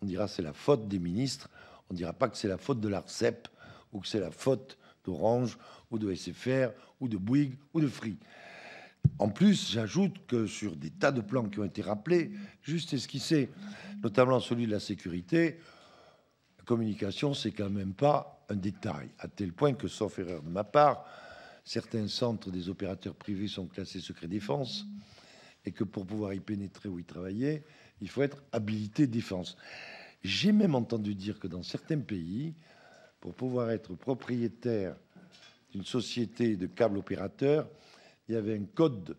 on dira c'est la faute des ministres, on dira pas que c'est la faute de l'ARCEP ou que c'est la faute d'Orange ou de SFR ou de Bouygues ou de Free. En plus, j'ajoute que sur des tas de plans qui ont été rappelés, juste esquissés, notamment celui de la sécurité, communication, c'est quand même pas un détail, à tel point que, sauf erreur de ma part, certains centres des opérateurs privés sont classés secret défense et que pour pouvoir y pénétrer ou y travailler, il faut être habilité défense. J'ai même entendu dire que dans certains pays, pour pouvoir être propriétaire d'une société de câbles opérateur, il y avait un code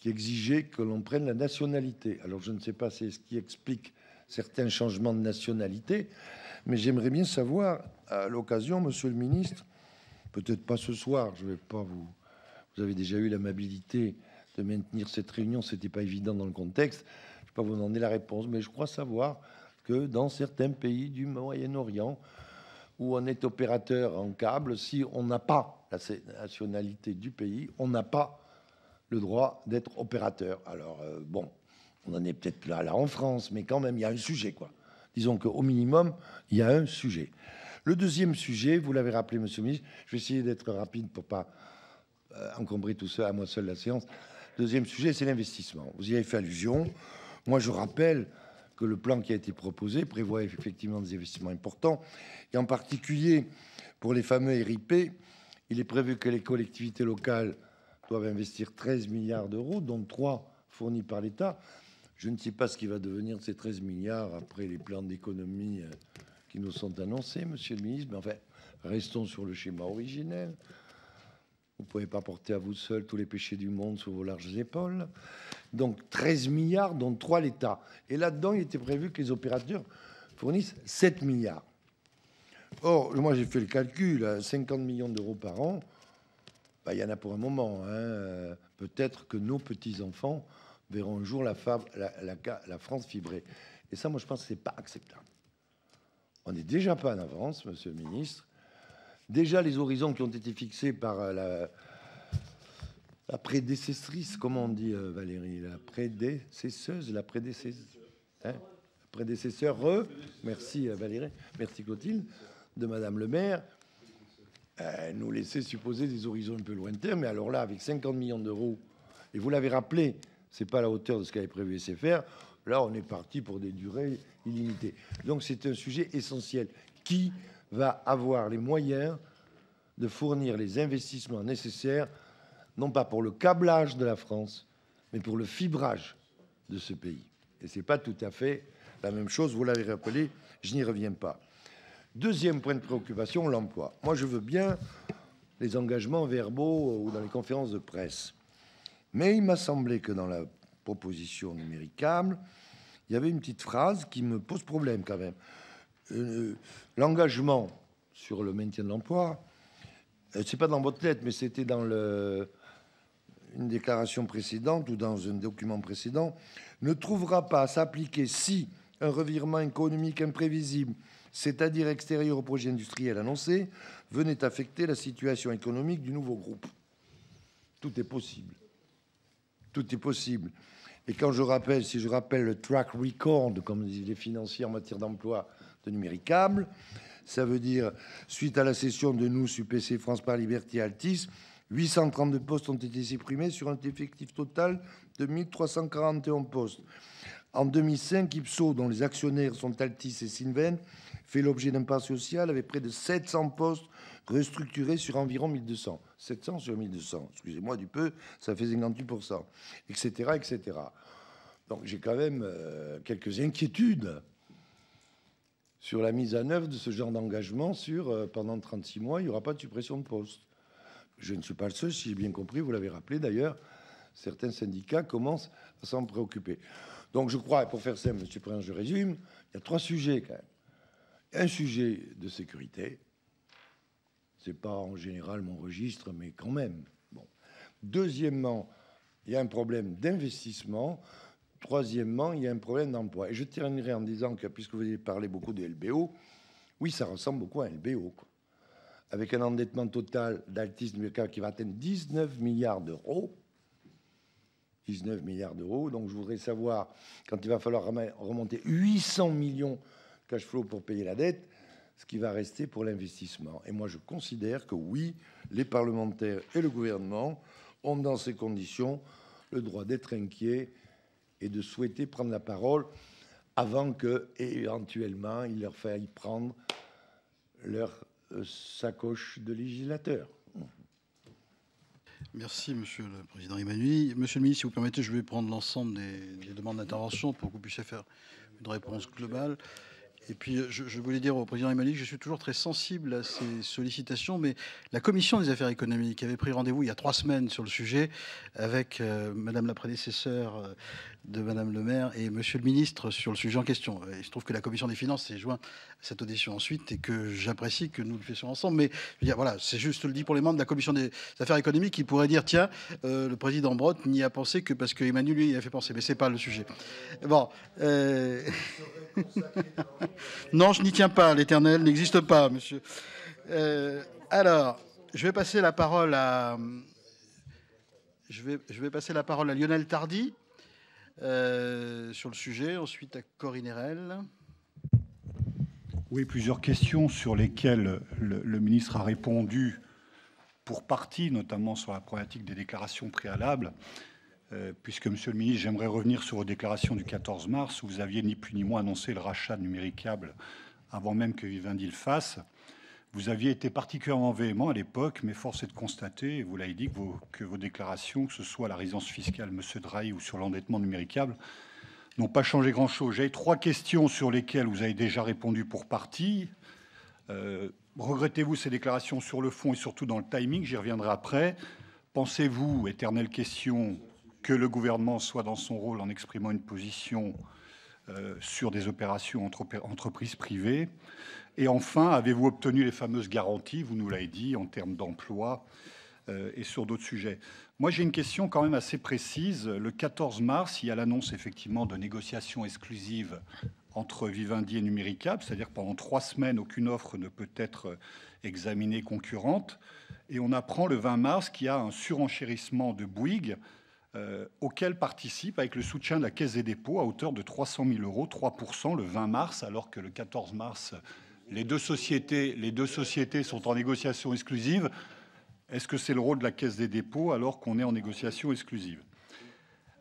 qui exigeait que l'on prenne la nationalité. Alors je ne sais pas c'est ce qui explique certains changements de nationalité. Mais j'aimerais bien savoir, à l'occasion, Monsieur le Ministre, peut-être pas ce soir, je vais pas vous... Vous avez déjà eu l'amabilité de maintenir cette réunion, c'était pas évident dans le contexte. Je peux vous donner la réponse, mais je crois savoir que dans certains pays du Moyen-Orient, où on est opérateur en câble, si on n'a pas la nationalité du pays, on n'a pas le droit d'être opérateur. Alors, euh, bon, on en est peut-être là, là en France, mais quand même, il y a un sujet, quoi. Disons qu'au minimum, il y a un sujet. Le deuxième sujet, vous l'avez rappelé, monsieur le ministre, je vais essayer d'être rapide pour ne pas euh, encombrer tout ça à moi seul la séance. Deuxième sujet, c'est l'investissement. Vous y avez fait allusion. Moi, je rappelle que le plan qui a été proposé prévoit effectivement des investissements importants. Et en particulier, pour les fameux RIP, il est prévu que les collectivités locales doivent investir 13 milliards d'euros, dont 3 fournis par l'État. Je ne sais pas ce qui va devenir de ces 13 milliards après les plans d'économie euh, qui nous sont annoncés, monsieur le ministre. Mais enfin, restons sur le schéma originel. Vous ne pouvez pas porter à vous seul tous les péchés du monde sous vos larges épaules. Donc 13 milliards, dont 3 l'État. Et là-dedans, il était prévu que les opérateurs fournissent 7 milliards. Or, moi j'ai fait le calcul, 50 millions d'euros par an, bah, il y en a pour un moment. Hein. Peut-être que nos petits-enfants verront un jour la, la, la, France fibrée. Et ça, moi, je pense que ce n'est pas acceptable. On n'est déjà pas en avance, monsieur le ministre. Déjà, les horizons qui ont été fixés par euh, la, la prédécessrice, comment on dit, euh, Valérie La prédécesseuse, la hein, prédécesseur, euh, merci Valérie, merci Clotilde, de Madame le maire, euh, nous laissait supposer des horizons un peu lointains, mais alors là, avec 50 millions d'euros, et vous l'avez rappelé, n'est pas à la hauteur de ce qu'avait prévu SFR. Là, on est parti pour des durées illimitées. Donc, c'est un sujet essentiel. Qui va avoir les moyens de fournir les investissements nécessaires, non pas pour le câblage de la France, mais pour le fibrage de ce pays Et ce n'est pas tout à fait la même chose, vous l'avez rappelé, je n'y reviens pas. Deuxième point de préoccupation, l'emploi. Moi, je veux bien les engagements verbaux ou dans les conférences de presse. Mais il m'a semblé que dans la proposition numéricable, il y avait une petite phrase qui me pose problème quand même. Euh, euh, l'engagement sur le maintien de l'emploi, euh, c'est pas dans votre lettre, mais c'était dans une déclaration précédente ou dans un document précédent, ne trouvera pas à s'appliquer si un revirement économique imprévisible, c'est-à-dire extérieur au projet industriel annoncé, venait affecter la situation économique du nouveau groupe. Tout est possible tout est possible. Et quand je rappelle, si je rappelle le track record, comme disent les financiers en matière d'emploi de numéricable, ça veut dire, suite à la cession de nous, PC France par Liberté Altis, 832 postes ont été supprimés sur un effectif total de 1341 postes. En 2005, Ipso, dont les actionnaires sont Altis et Sinven, fait l'objet d'un pas social avec près de 700 postes restructuré sur environ 1200, 700 sur 1200, excusez-moi du peu, ça fait 58%, etc., etc. Donc j'ai quand même euh, quelques inquiétudes sur la mise en œuvre de ce genre d'engagement sur euh, pendant 36 mois, il n'y aura pas de suppression de poste. Je ne suis pas le seul, si j'ai bien compris, vous l'avez rappelé d'ailleurs, certains syndicats commencent à s'en préoccuper. Donc je crois, pour faire simple, M. le Président, je résume, il y a trois sujets quand même. Un sujet de sécurité, c'est pas en général mon registre, mais quand même. Bon. Deuxièmement, il y a un problème d'investissement. Troisièmement, il y a un problème d'emploi. Et je terminerai en disant que, puisque vous avez parlé beaucoup de LBO, oui, ça ressemble beaucoup à LBO. Avec un endettement total d'Altis qui va atteindre 19 milliards d'euros. 19 milliards d'euros. Donc je voudrais savoir, quand il va falloir remonter 800 millions cash flow pour payer la dette, ce qui va rester pour l'investissement. Et moi, je considère que oui, les parlementaires et le gouvernement ont dans ces conditions le droit d'être inquiets et de souhaiter prendre la parole avant que, éventuellement, il leur faille prendre leur euh, sacoche de législateur. Merci, Monsieur le Président Emmanuel. Monsieur le Ministre, si vous permettez, je vais prendre l'ensemble des, des, demandes d'intervention pour que vous puissiez faire une réponse globale. Et puis, je, voulais dire au président Emmanuel, je suis toujours très sensible à ces sollicitations, mais la commission des affaires économiques avait pris rendez-vous il y a trois semaines sur le sujet avec euh, Madame la Prédécesseure euh, de Madame le maire et Monsieur le ministre sur le sujet en question. Et il se trouve que la commission des finances s'est jointe à cette audition ensuite et que j'apprécie que nous le fassions ensemble. Mais dire, voilà, c'est juste le dit pour les membres de la commission des affaires économiques qui pourraient dire tiens, euh, le président Brotte n'y a pensé que parce que lui y a fait penser. Mais c'est pas le sujet. Bon. Non, je n'y tiens pas. L'éternel n'existe pas, monsieur. Euh, alors, je vais passer la parole à. Je vais, je vais passer la parole à Lionel Tardy euh, sur le sujet, ensuite à Corinne Herel. Oui, plusieurs questions sur lesquelles le, le, ministre a répondu pour partie, notamment sur la problématique des déclarations préalables. Euh, puisque, Monsieur le Ministre, j'aimerais revenir sur vos déclarations du 14 mars où vous aviez ni plus ni moins annoncé le rachat de Numéricable avant même que Vivendi le fasse. Vous aviez été particulièrement véhément à l'époque, mais force est de constater, vous l'avez dit, que vos, déclarations, que ce soit la résidence fiscale, Monsieur Drahi, ou sur l'endettement numéricable, n'ont pas changé grand-chose. J'ai trois questions sur lesquelles vous avez déjà répondu pour partie. Euh, regrettez-vous ces déclarations sur le fond et surtout dans le timing J'y reviendrai après. Pensez-vous, éternelle question, que le gouvernement soit dans son rôle en exprimant une position euh, sur des opérations entre entreprises privées Et enfin, avez-vous obtenu les fameuses garanties, vous nous l'avez dit, en termes d'emploi euh, et sur d'autres sujets Moi, j'ai une question quand même assez précise. Le 14 mars, il y a l'annonce effectivement de négociations exclusives entre Vivendi et Numéricab, c'est-à-dire pendant trois semaines, aucune offre ne peut être examinée concurrente. Et on apprend le 20 mars qu'il y a un surenchérissement de Bouygues euh, auquel participe avec le soutien de la Caisse des dépôts à hauteur de 300 000 euros, 3% le 20 mars, alors que le 14 mars, les deux sociétés, sont en négociation exclusive. Est-ce que c'est le rôle de la Caisse des dépôts alors qu'on est en négociation exclusive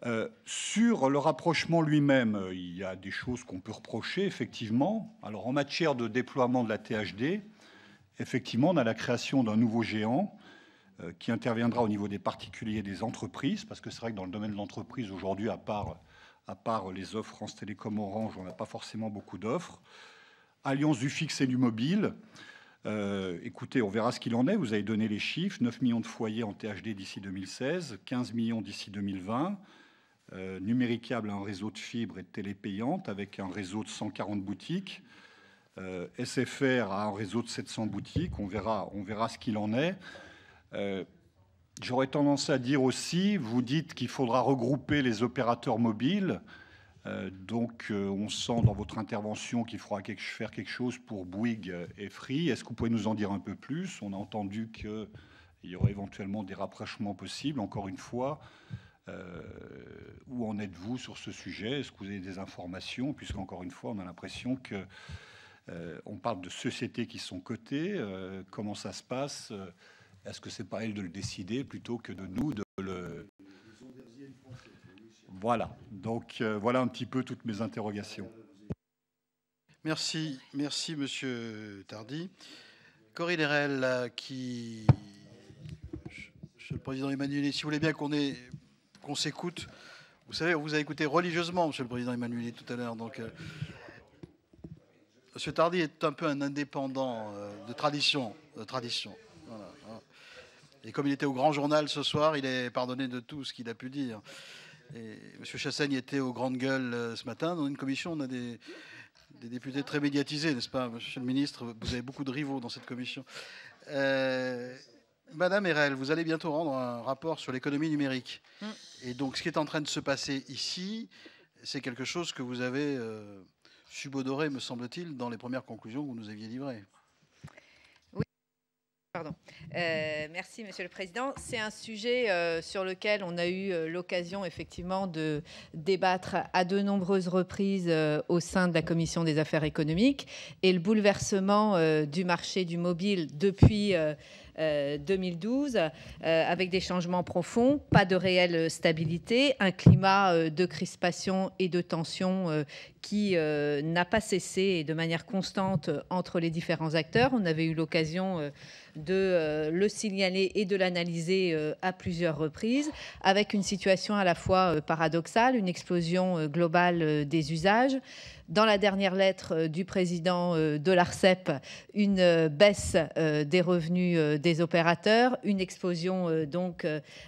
euh, sur le rapprochement lui-même, euh, il y a des choses qu'on peut reprocher, effectivement. Alors, en matière de déploiement de la THD, effectivement, on a la création d'un nouveau géant euh, qui interviendra au niveau des particuliers et des entreprises, parce que c'est vrai que dans le domaine de l'entreprise, aujourd'hui, à part, à part les offres France Télécom Orange, on n'a pas forcément beaucoup d'offres. Alliance du fixe et du mobile. Euh, écoutez, on verra ce qu'il en est. Vous avez donné les chiffres. 9 millions de foyers en THD d'ici 2016, 15 millions d'ici 2020. Euh, numéricable un réseau de fibres et de télépayante avec un réseau de 140 boutiques. Euh, SFR a un réseau de 700 boutiques. On verra, on verra ce qu'il en est. Euh, j'aurais tendance à dire aussi, vous dites qu'il faudra regrouper les opérateurs mobiles. Euh, donc, euh, on sent dans votre intervention qu'il faudra faire quelque chose pour Bouygues et Free. Est-ce que vous pouvez nous en dire un peu plus On a entendu qu'il y aurait éventuellement des rapprochements possibles. Encore une fois, où en êtes-vous sur ce sujet Est-ce que vous avez des informations Puisqu'encore une fois, on a l'impression que on parle de sociétés qui sont cotées. comment ça se passe est-ce que c'est pas elle de le décider plutôt que de nous de le... Voilà, donc euh, voilà un petit peu toutes mes interrogations. Merci, merci Monsieur Tardy. Corinne Erel, qui... Monsieur le Président Emmanuel, si vous voulez bien qu'on qu'on s'écoute, vous savez, on vous a écouté religieusement, Monsieur le Président Emmanuel, tout à l'heure. Donc, euh, Monsieur Tardy est un peu un indépendant euh, de tradition, de tradition. Et comme il était au grand journal ce soir, il est pardonné de tout ce qu'il a pu dire. Et M. Chassaigne était aux grandes gueules euh, ce matin. Dans une commission, on a des, députés très médiatisés, n'est-ce pas, Monsieur le Ministre Vous avez beaucoup de rivaux dans cette commission. Euh, Madame Erel, vous allez bientôt rendre un rapport sur l'économie numérique. Mm. Et donc, ce qui est en train de se passer ici, c'est quelque chose que vous avez euh, subodoré, me semble-t-il, dans les premières conclusions que vous nous aviez livrées. Pardon. Euh, merci, Monsieur le Président. C'est un sujet euh, sur lequel on a eu euh, l'occasion effectivement de débattre à de nombreuses reprises au sein de la Commission des affaires économiques et le bouleversement du marché du mobile depuis 2012, euh, euh, avec des changements profonds, pas de réelle stabilité, un climat euh, de crispation et de tension qui n'a pas cessé de manière constante entre les différents acteurs. On avait eu l'occasion de le signaler et de l'analyser à plusieurs reprises, avec une situation à la fois paradoxale, une explosion globale des usages, dans la dernière lettre euh, du président euh, de l'ARCEP une euh, baisse des revenus des opérateurs, une explosion donc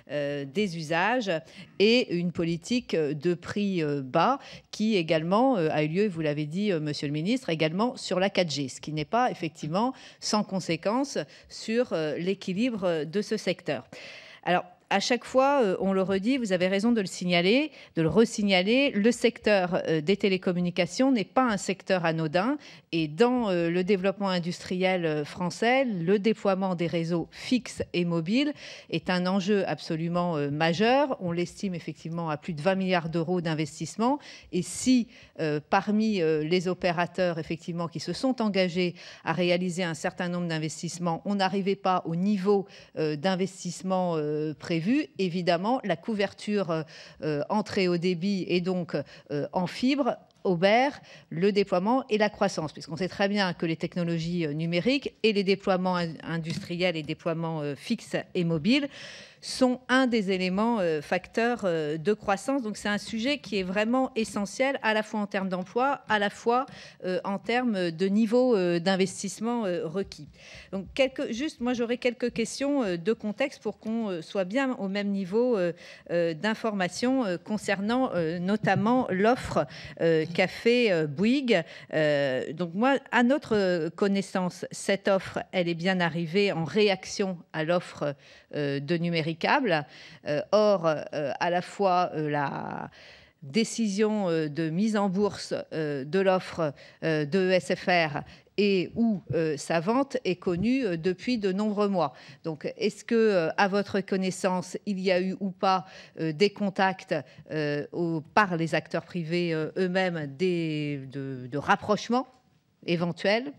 des usages et une politique de prix bas qui également a eu lieu, vous l'avez dit, monsieur le ministre, également sur la 4G, ce qui n'est pas effectivement sans conséquence sur l'équilibre de ce secteur. Alors, à chaque fois, euh, on le redit, vous avez raison de le signaler, de le resignaler. Le secteur euh, des télécommunications n'est pas un secteur anodin. Et dans euh, le développement industriel français, le déploiement des réseaux fixes et mobiles est un enjeu absolument majeur. On l'estime effectivement à plus de 20 milliards d'euros d'investissement. Et si parmi les opérateurs effectivement qui se sont engagés à réaliser un certain nombre d'investissements, on n'arrivait pas au niveau d'investissement prévu, Évidemment, la couverture euh, euh, entrée au débit et donc euh, en fibre au Aubert, le déploiement et la croissance, puisqu'on sait très bien que les technologies numériques et les déploiements industriels et déploiements fixes et mobiles sont un des éléments euh, facteurs euh, de croissance. Donc c'est un sujet qui est vraiment essentiel à la fois en termes d'emploi, à la fois euh, en termes de niveau d'investissement requis. Donc quelques, juste, moi j'aurais quelques questions de contexte pour qu'on soit bien au même niveau d'information concernant notamment l'offre qu'a fait Bouygues. Donc moi, à notre connaissance, cette offre, elle est bien arrivée en réaction à l'offre de numérique euh, or, euh, à la fois euh, la décision de mise en bourse de l'offre de SFR et où sa vente est connue depuis de nombreux mois. Donc, est-ce que, à votre connaissance, il y a eu ou pas des contacts par les acteurs privés eux-mêmes de, rapprochement éventuelle,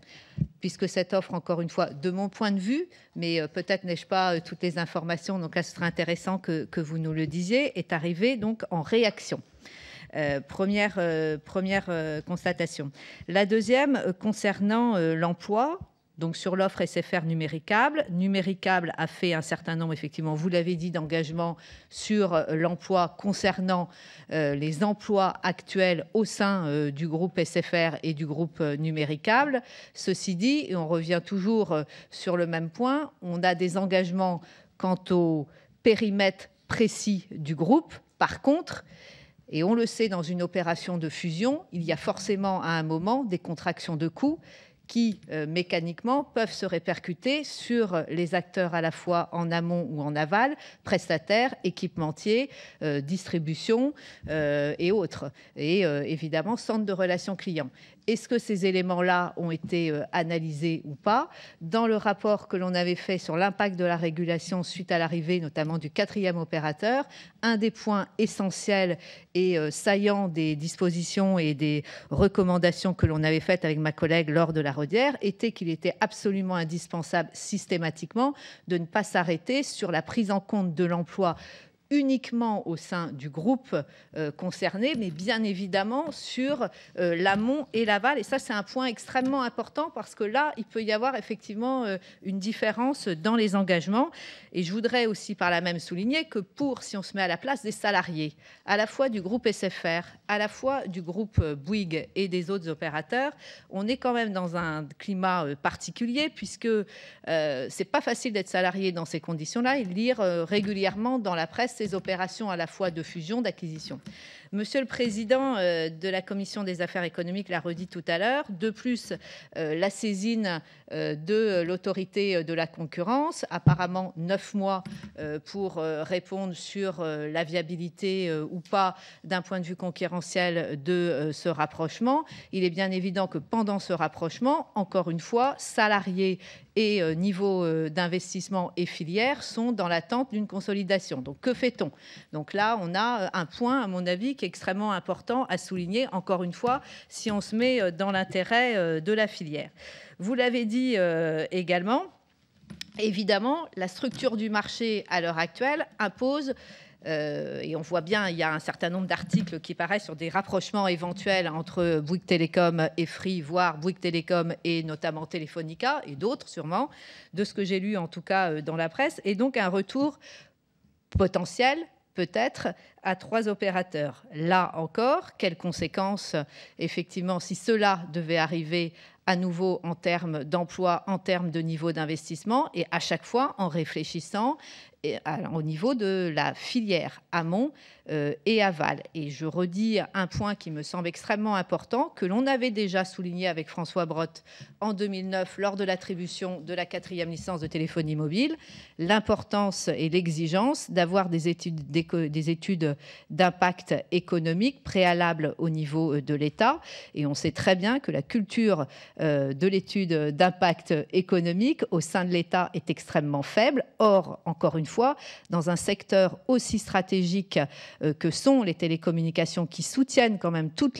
puisque cette offre, encore une fois, de mon point de vue, mais euh, peut-être n'ai-je pas euh, toutes les informations, donc là ce serait intéressant que, vous nous le disiez, est arrivée donc en réaction. Euh, première, première constatation. La deuxième, concernant l'emploi, donc sur l'offre SFR numéricable. Numéricable a fait un certain nombre, effectivement, vous l'avez dit, d'engagements sur euh, l'emploi concernant euh, les emplois actuels au sein euh, du groupe SFR et du groupe numéricable. Ceci dit, et on revient toujours sur le même point, on a des engagements quant au périmètre précis du groupe. Par contre, et on le sait, dans une opération de fusion, il y a forcément à un moment des contractions de coûts qui, euh, mécaniquement, peuvent se répercuter sur les acteurs à la fois en amont ou en aval, prestataires, équipementiers, euh, distribution euh, et autres, et évidemment centre de relations clients. Est-ce que ces éléments-là ont été euh, analysés ou pas Dans le rapport que l'on avait fait sur l'impact de la régulation suite à l'arrivée notamment du quatrième opérateur, un des points essentiels et euh, saillants des dispositions et des recommandations que l'on avait faites avec ma collègue lors de la Rodière était qu'il était absolument indispensable systématiquement de ne pas s'arrêter sur la prise en compte de l'emploi uniquement au sein du groupe euh, concerné, mais bien évidemment sur euh, l'amont et l'aval. Et ça, c'est un point extrêmement important parce que là, il peut y avoir effectivement euh, une différence dans les engagements. Et je voudrais aussi par la même souligner que pour, si on se met à la place des salariés, à la fois du groupe SFR, à la fois du groupe Bouygues et des autres opérateurs, on est quand même dans un climat particulier puisque c'est pas facile d'être salarié dans ces conditions-là et de lire régulièrement dans la presse ces opérations à la fois de fusion, d'acquisition. Monsieur le Président euh, de la Commission des affaires économiques l'a redit tout à l'heure. De plus, euh, la saisine euh, de l'autorité de la concurrence, apparemment neuf mois pour répondre sur la viabilité ou pas d'un point de vue concurrentiel de ce rapprochement. Il est bien évident que pendant ce rapprochement, encore une fois, salariés et niveau d'investissement et filières sont dans l'attente d'une consolidation. Donc que fait-on Donc là, on a un point, à mon avis, extrêmement important à souligner, encore une fois, si on se met euh, dans l'intérêt euh, de la filière. Vous l'avez dit euh, également, évidemment, la structure du marché à l'heure actuelle impose et on voit bien, il y a un certain nombre d'articles qui paraissent sur des rapprochements éventuels entre Bouygues Télécom et Free, voire Bouygues Télécom et notamment Telefonica et d'autres sûrement, de ce que j'ai lu en tout cas dans la presse, et donc un retour potentiel peut-être à trois opérateurs. Là encore, quelles conséquences, effectivement, si cela devait arriver à nouveau en termes d'emploi, en termes de niveau d'investissement, et à chaque fois en réfléchissant au niveau de la filière amont euh, et aval. Et je redis un point qui me semble extrêmement important, que l'on avait déjà souligné avec François Brotte en 2009 lors de l'attribution de la quatrième licence de téléphonie mobile, l'importance et l'exigence d'avoir des études, des études d'impact économique préalables au niveau euh, de l'État. Et on sait très bien que la culture euh, de l'étude d'impact économique au sein de l'État est extrêmement faible. Or, encore une fois, dans un secteur aussi stratégique euh, que sont les télécommunications, qui soutiennent quand même tout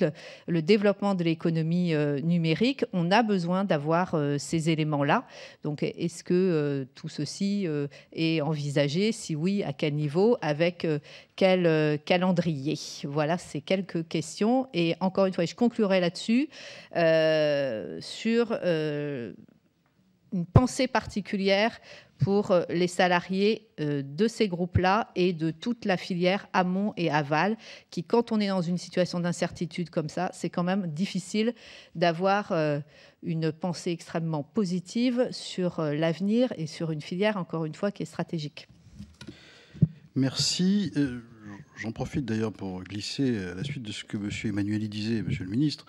le, développement de l'économie euh, numérique, on a besoin d'avoir euh, ces éléments-là. Donc, est-ce que tout ceci est envisagé Si oui, à quel niveau Avec quel calendrier Voilà, c'est quelques questions. Et encore une fois, je conclurai là-dessus sur une pensée particulière pour euh, les salariés euh, de ces groupes-là et de toute la filière amont et aval, qui, quand on est dans une situation d'incertitude comme ça, c'est quand même difficile d'avoir euh, une pensée extrêmement positive sur l'avenir et sur une filière, encore une fois, qui est stratégique. Merci. J'en profite d'ailleurs pour glisser à la suite de ce que M. y disait, M. le Ministre.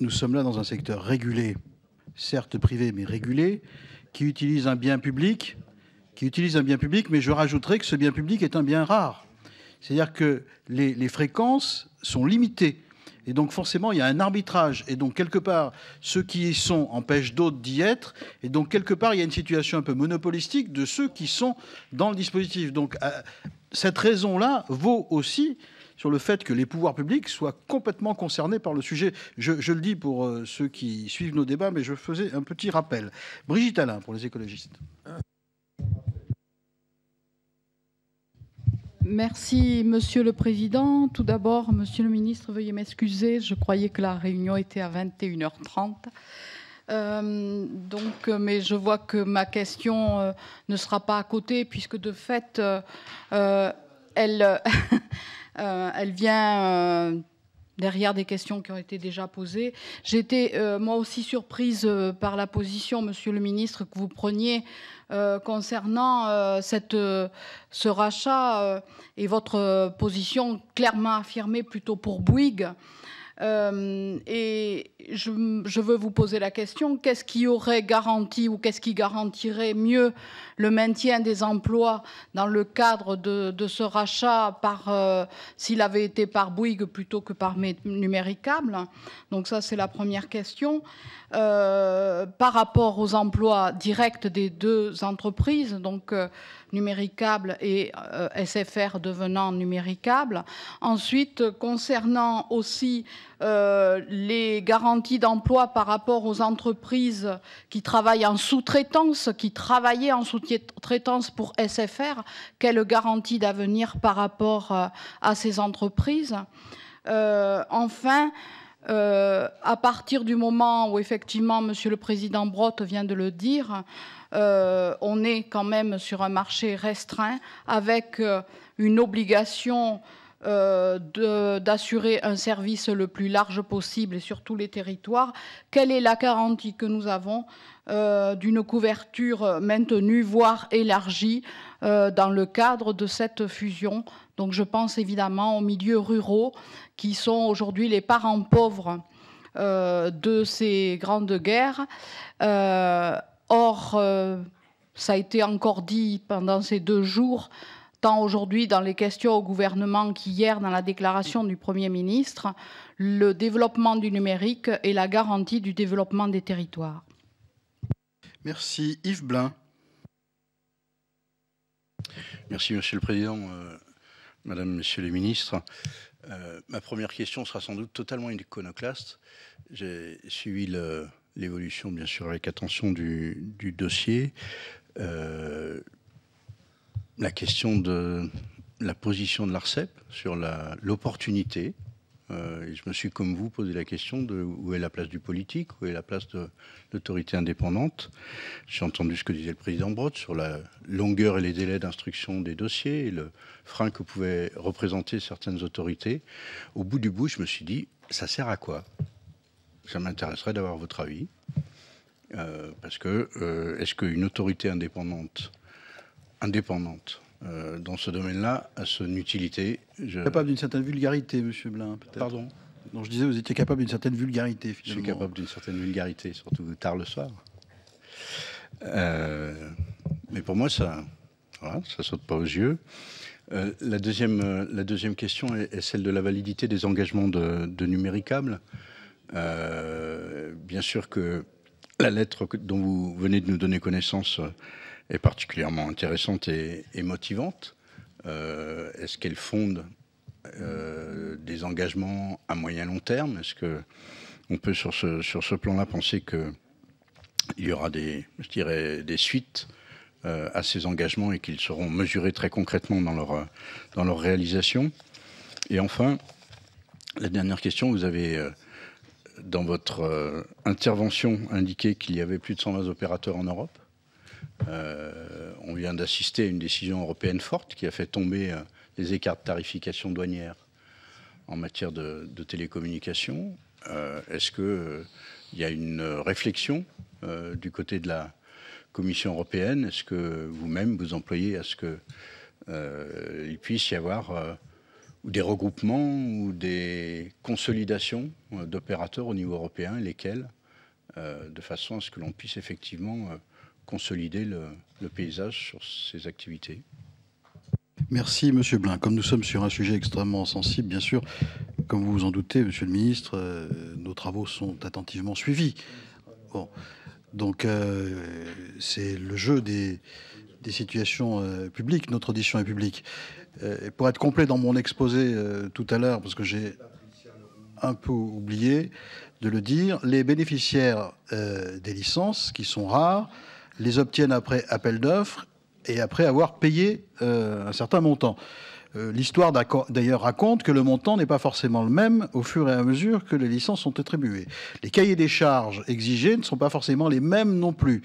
nous sommes là dans un secteur régulé certes privés mais régulés, qui utilisent un bien public, qui utilise un bien public, mais je rajouterai que ce bien public est un bien rare. C'est-à-dire que les, les, fréquences sont limitées. Et donc forcément, il y a un arbitrage. Et donc quelque part, ceux qui y sont empêchent d'autres d'y être. Et donc quelque part, il y a une situation un peu monopolistique de ceux qui sont dans le dispositif. Donc euh, cette raison-là vaut aussi sur le fait que les pouvoirs publics soient complètement concernés par le sujet. Je, le dis pour euh, ceux qui suivent nos débats, mais je faisais un petit rappel. Brigitte Alain, pour les écologistes. Merci, Monsieur le Président. Tout d'abord, Monsieur le Ministre, veuillez m'excuser. Je croyais que la réunion était à 21h30. Euh, donc, mais je vois que ma question euh, ne sera pas à côté, puisque de fait, elle, Euh, elle vient euh, derrière des questions qui ont été déjà posées. J'étais euh, moi aussi surprise par la position, Monsieur le Ministre, que vous preniez concernant cette, ce rachat et votre position clairement affirmée plutôt pour Bouygues. et je, je, veux vous poser la question, qu'est-ce qui aurait garanti ou qu'est-ce qui garantirait mieux le maintien des emplois dans le cadre de, ce rachat par, euh, s'il avait été par Bouygues plutôt que par Numéricable. Donc ça, c'est la première question. Euh, par rapport aux emplois directs des deux entreprises, donc euh, Numéricable et SFR devenant Numéricable. Ensuite, concernant aussi euh, les garanties d'emploi par rapport aux entreprises qui travaillent en sous-traitance, qui travaillaient en sous-traitance pour SFR, quelles garanties d'avenir par rapport euh, à ces entreprises euh, Enfin, à partir du moment où effectivement Monsieur le Président Brotte vient de le dire, on est quand même sur un marché restreint avec une obligation euh, d'assurer un service le plus large possible sur tous les territoires, quelle est la garantie que nous avons euh, d'une couverture maintenue, voire élargie, euh, dans le cadre de cette fusion Donc je pense évidemment aux milieux ruraux qui sont aujourd'hui les parents pauvres de ces grandes guerres. or, ça a été encore dit pendant ces deux jours, tant aujourd'hui dans les questions au gouvernement qu'hier dans la déclaration du Premier ministre, le développement du numérique est la garantie du développement des territoires. Merci Yves Blin. Merci Monsieur le Président, euh, Madame, Monsieur les ministres. Euh, ma première question sera sans doute totalement iconoclaste. J'ai suivi l'évolution, bien sûr, avec attention du, dossier. Euh, la question de la position de l'ARCEP sur l'opportunité. Euh, je me suis, comme vous, posé la question de où est la place du politique, où est la place de l'autorité indépendante. J'ai entendu ce que disait le président Brod sur la longueur et les délais d'instruction des dossiers et le frein que pouvaient représenter certaines autorités. Au bout du bout, je me suis dit, ça sert à quoi Ça m'intéresserait d'avoir votre avis. Euh, parce que euh, est-ce qu'une autorité indépendante indépendante euh, dans ce domaine-là à son utilité. Capable d'une certaine vulgarité, Monsieur Blin, peut-être. Pardon. Donc je disais, vous étiez capable d'une certaine vulgarité. Finalement. Je suis capable d'une certaine vulgarité, surtout tard le soir. Euh, mais pour moi, ça, voilà, ça saute pas aux yeux. Euh, la, deuxième, la deuxième question est, celle de la validité des engagements de, de Numéricable. bien sûr que la lettre dont vous venez de nous donner connaissance est particulièrement intéressante et, motivante. Euh, est-ce qu'elle fonde euh, des engagements à moyen long terme Est-ce que on peut sur ce, sur ce plan-là penser qu'il y aura des, je dirais, des suites euh, à ces engagements et qu'ils seront mesurés très concrètement dans leur, dans leur réalisation Et enfin, la dernière question, vous avez dans votre intervention indiqué qu'il y avait plus de 120 opérateurs en Europe. Euh, on vient d'assister à une décision européenne forte qui a fait tomber euh, les écarts de tarification douanière en matière de, télécommunications. Euh, est-ce qu'il y a une réflexion du côté de la Commission européenne Est-ce que vous-même vous employez à ce qu'il puisse y avoir des regroupements ou des consolidations d'opérateurs au niveau européen, lesquels, de façon à ce que l'on puisse effectivement consolider le, paysage sur ces activités. Merci, Monsieur Blin. Comme nous sommes sur un sujet extrêmement sensible, bien sûr, comme vous vous en doutez, Monsieur le Ministre, euh, nos travaux sont attentivement suivis. donc euh, c'est le jeu des, situations euh, publiques. Notre audition est publique. pour être complet dans mon exposé tout à l'heure, parce que j'ai un peu oublié de le dire, les bénéficiaires des licences, qui sont rares, les obtiennent après appel d'offres et après avoir payé euh, un certain montant. Euh, l'histoire d'ailleurs raconte que le montant n'est pas forcément le même au fur et à mesure que les licences sont attribuées. Les cahiers des charges exigés ne sont pas forcément les mêmes non plus.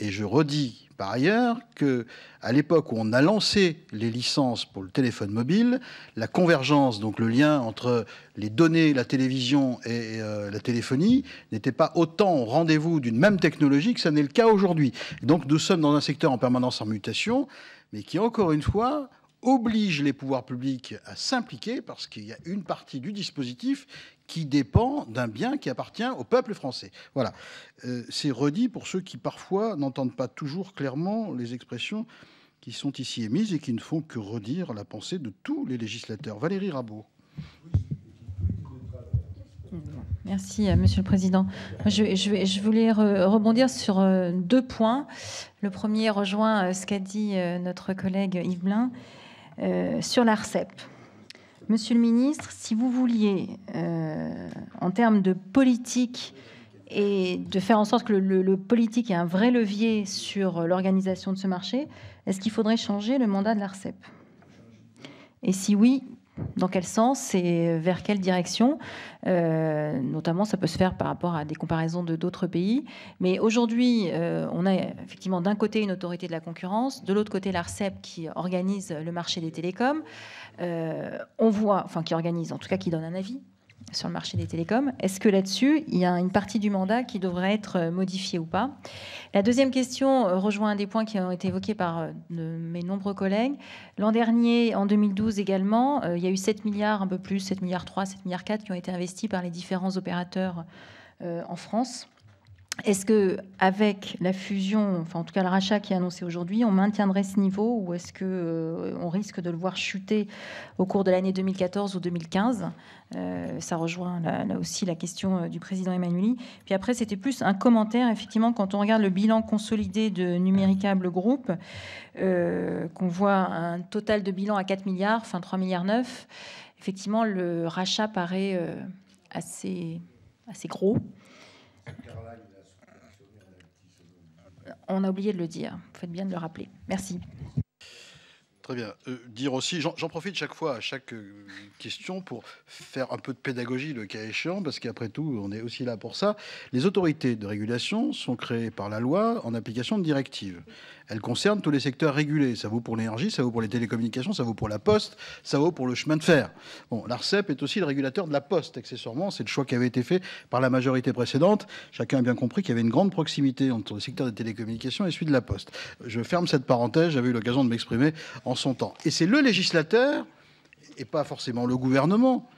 Et je redis par ailleurs que à l'époque où on a lancé les licences pour le téléphone mobile, la convergence, donc le lien entre les données, la télévision et euh, la téléphonie, n'était pas autant au rendez-vous d'une même technologie que ça n'est le cas aujourd'hui. Donc nous sommes dans un secteur en permanence en mutation, mais qui encore une fois oblige les pouvoirs publics à s'impliquer parce qu'il y a une partie du dispositif qui dépend d'un bien qui appartient au peuple français. Voilà. Euh, c'est redit pour ceux qui parfois n'entendent pas toujours clairement les expressions qui sont ici émises et qui ne font que redire la pensée de tous les législateurs. Valérie Rabault. Merci, euh, Monsieur le Président. Je, je, voulais rebondir sur euh, deux points. Le premier rejoint ce qu'a dit notre collègue Yves Blin. Euh, sur l'ARCEP. Monsieur le ministre, si vous vouliez, euh, en termes de politique, et de faire en sorte que le, le politique ait un vrai levier sur l'organisation de ce marché, est-ce qu'il faudrait changer le mandat de l'ARCEP Et si oui, dans quel sens et vers quelle direction. Euh, notamment, ça peut se faire par rapport à des comparaisons de d'autres pays. Mais aujourd'hui, euh, on a effectivement d'un côté une autorité de la concurrence, de l'autre côté l'ARCEP qui organise le marché des télécoms. Euh, on voit, enfin qui organise, en tout cas qui donne un avis sur le marché des télécoms. Est-ce que là-dessus, il y a une partie du mandat qui devrait être euh, modifiée ou pas La deuxième question euh, rejoint un des points qui ont été évoqués par euh, mes nombreux collègues. L'an dernier, en 2012 également, il y a eu 7 milliards, un peu plus, 7 milliards 3, 7 milliards 4 qui ont été investis par les différents opérateurs en France est-ce que, avec la fusion, en tout cas le rachat qui est annoncé aujourd'hui, on maintiendrait ce niveau ou est-ce que euh, on risque de le voir chuter au cours de l'année 2014 ou 2015 euh, Ça rejoint là, aussi la question euh, du président Emmanuel. Puis après, c'était plus un commentaire. Effectivement, quand on regarde le bilan consolidé de Numéricable Group, qu'on voit un total de bilan à 4 milliards, enfin 3 milliards 9, effectivement, le rachat paraît assez gros. On a oublié de le dire. faites bien de le rappeler. Merci. Très bien. Euh, dire aussi, j'en profite chaque fois à chaque euh, question pour faire un peu de pédagogie le cas échéant, parce qu'après tout, on est aussi là pour ça. Les autorités de régulation sont créées par la loi en application de directives elle concerne tous les secteurs régulés. Ça vaut pour l'énergie, ça vaut pour les télécommunications, ça vaut pour la poste, ça vaut pour le chemin de fer. Bon, l'ARCEP est aussi le régulateur de la poste, accessoirement. C'est le choix qui avait été fait par la majorité précédente. Chacun a bien compris qu'il y avait une grande proximité entre le secteur des télécommunications et celui de la poste. Je ferme cette parenthèse, j'avais eu l'occasion de m'exprimer en son temps. Et c'est le législateur, et pas forcément le gouvernement,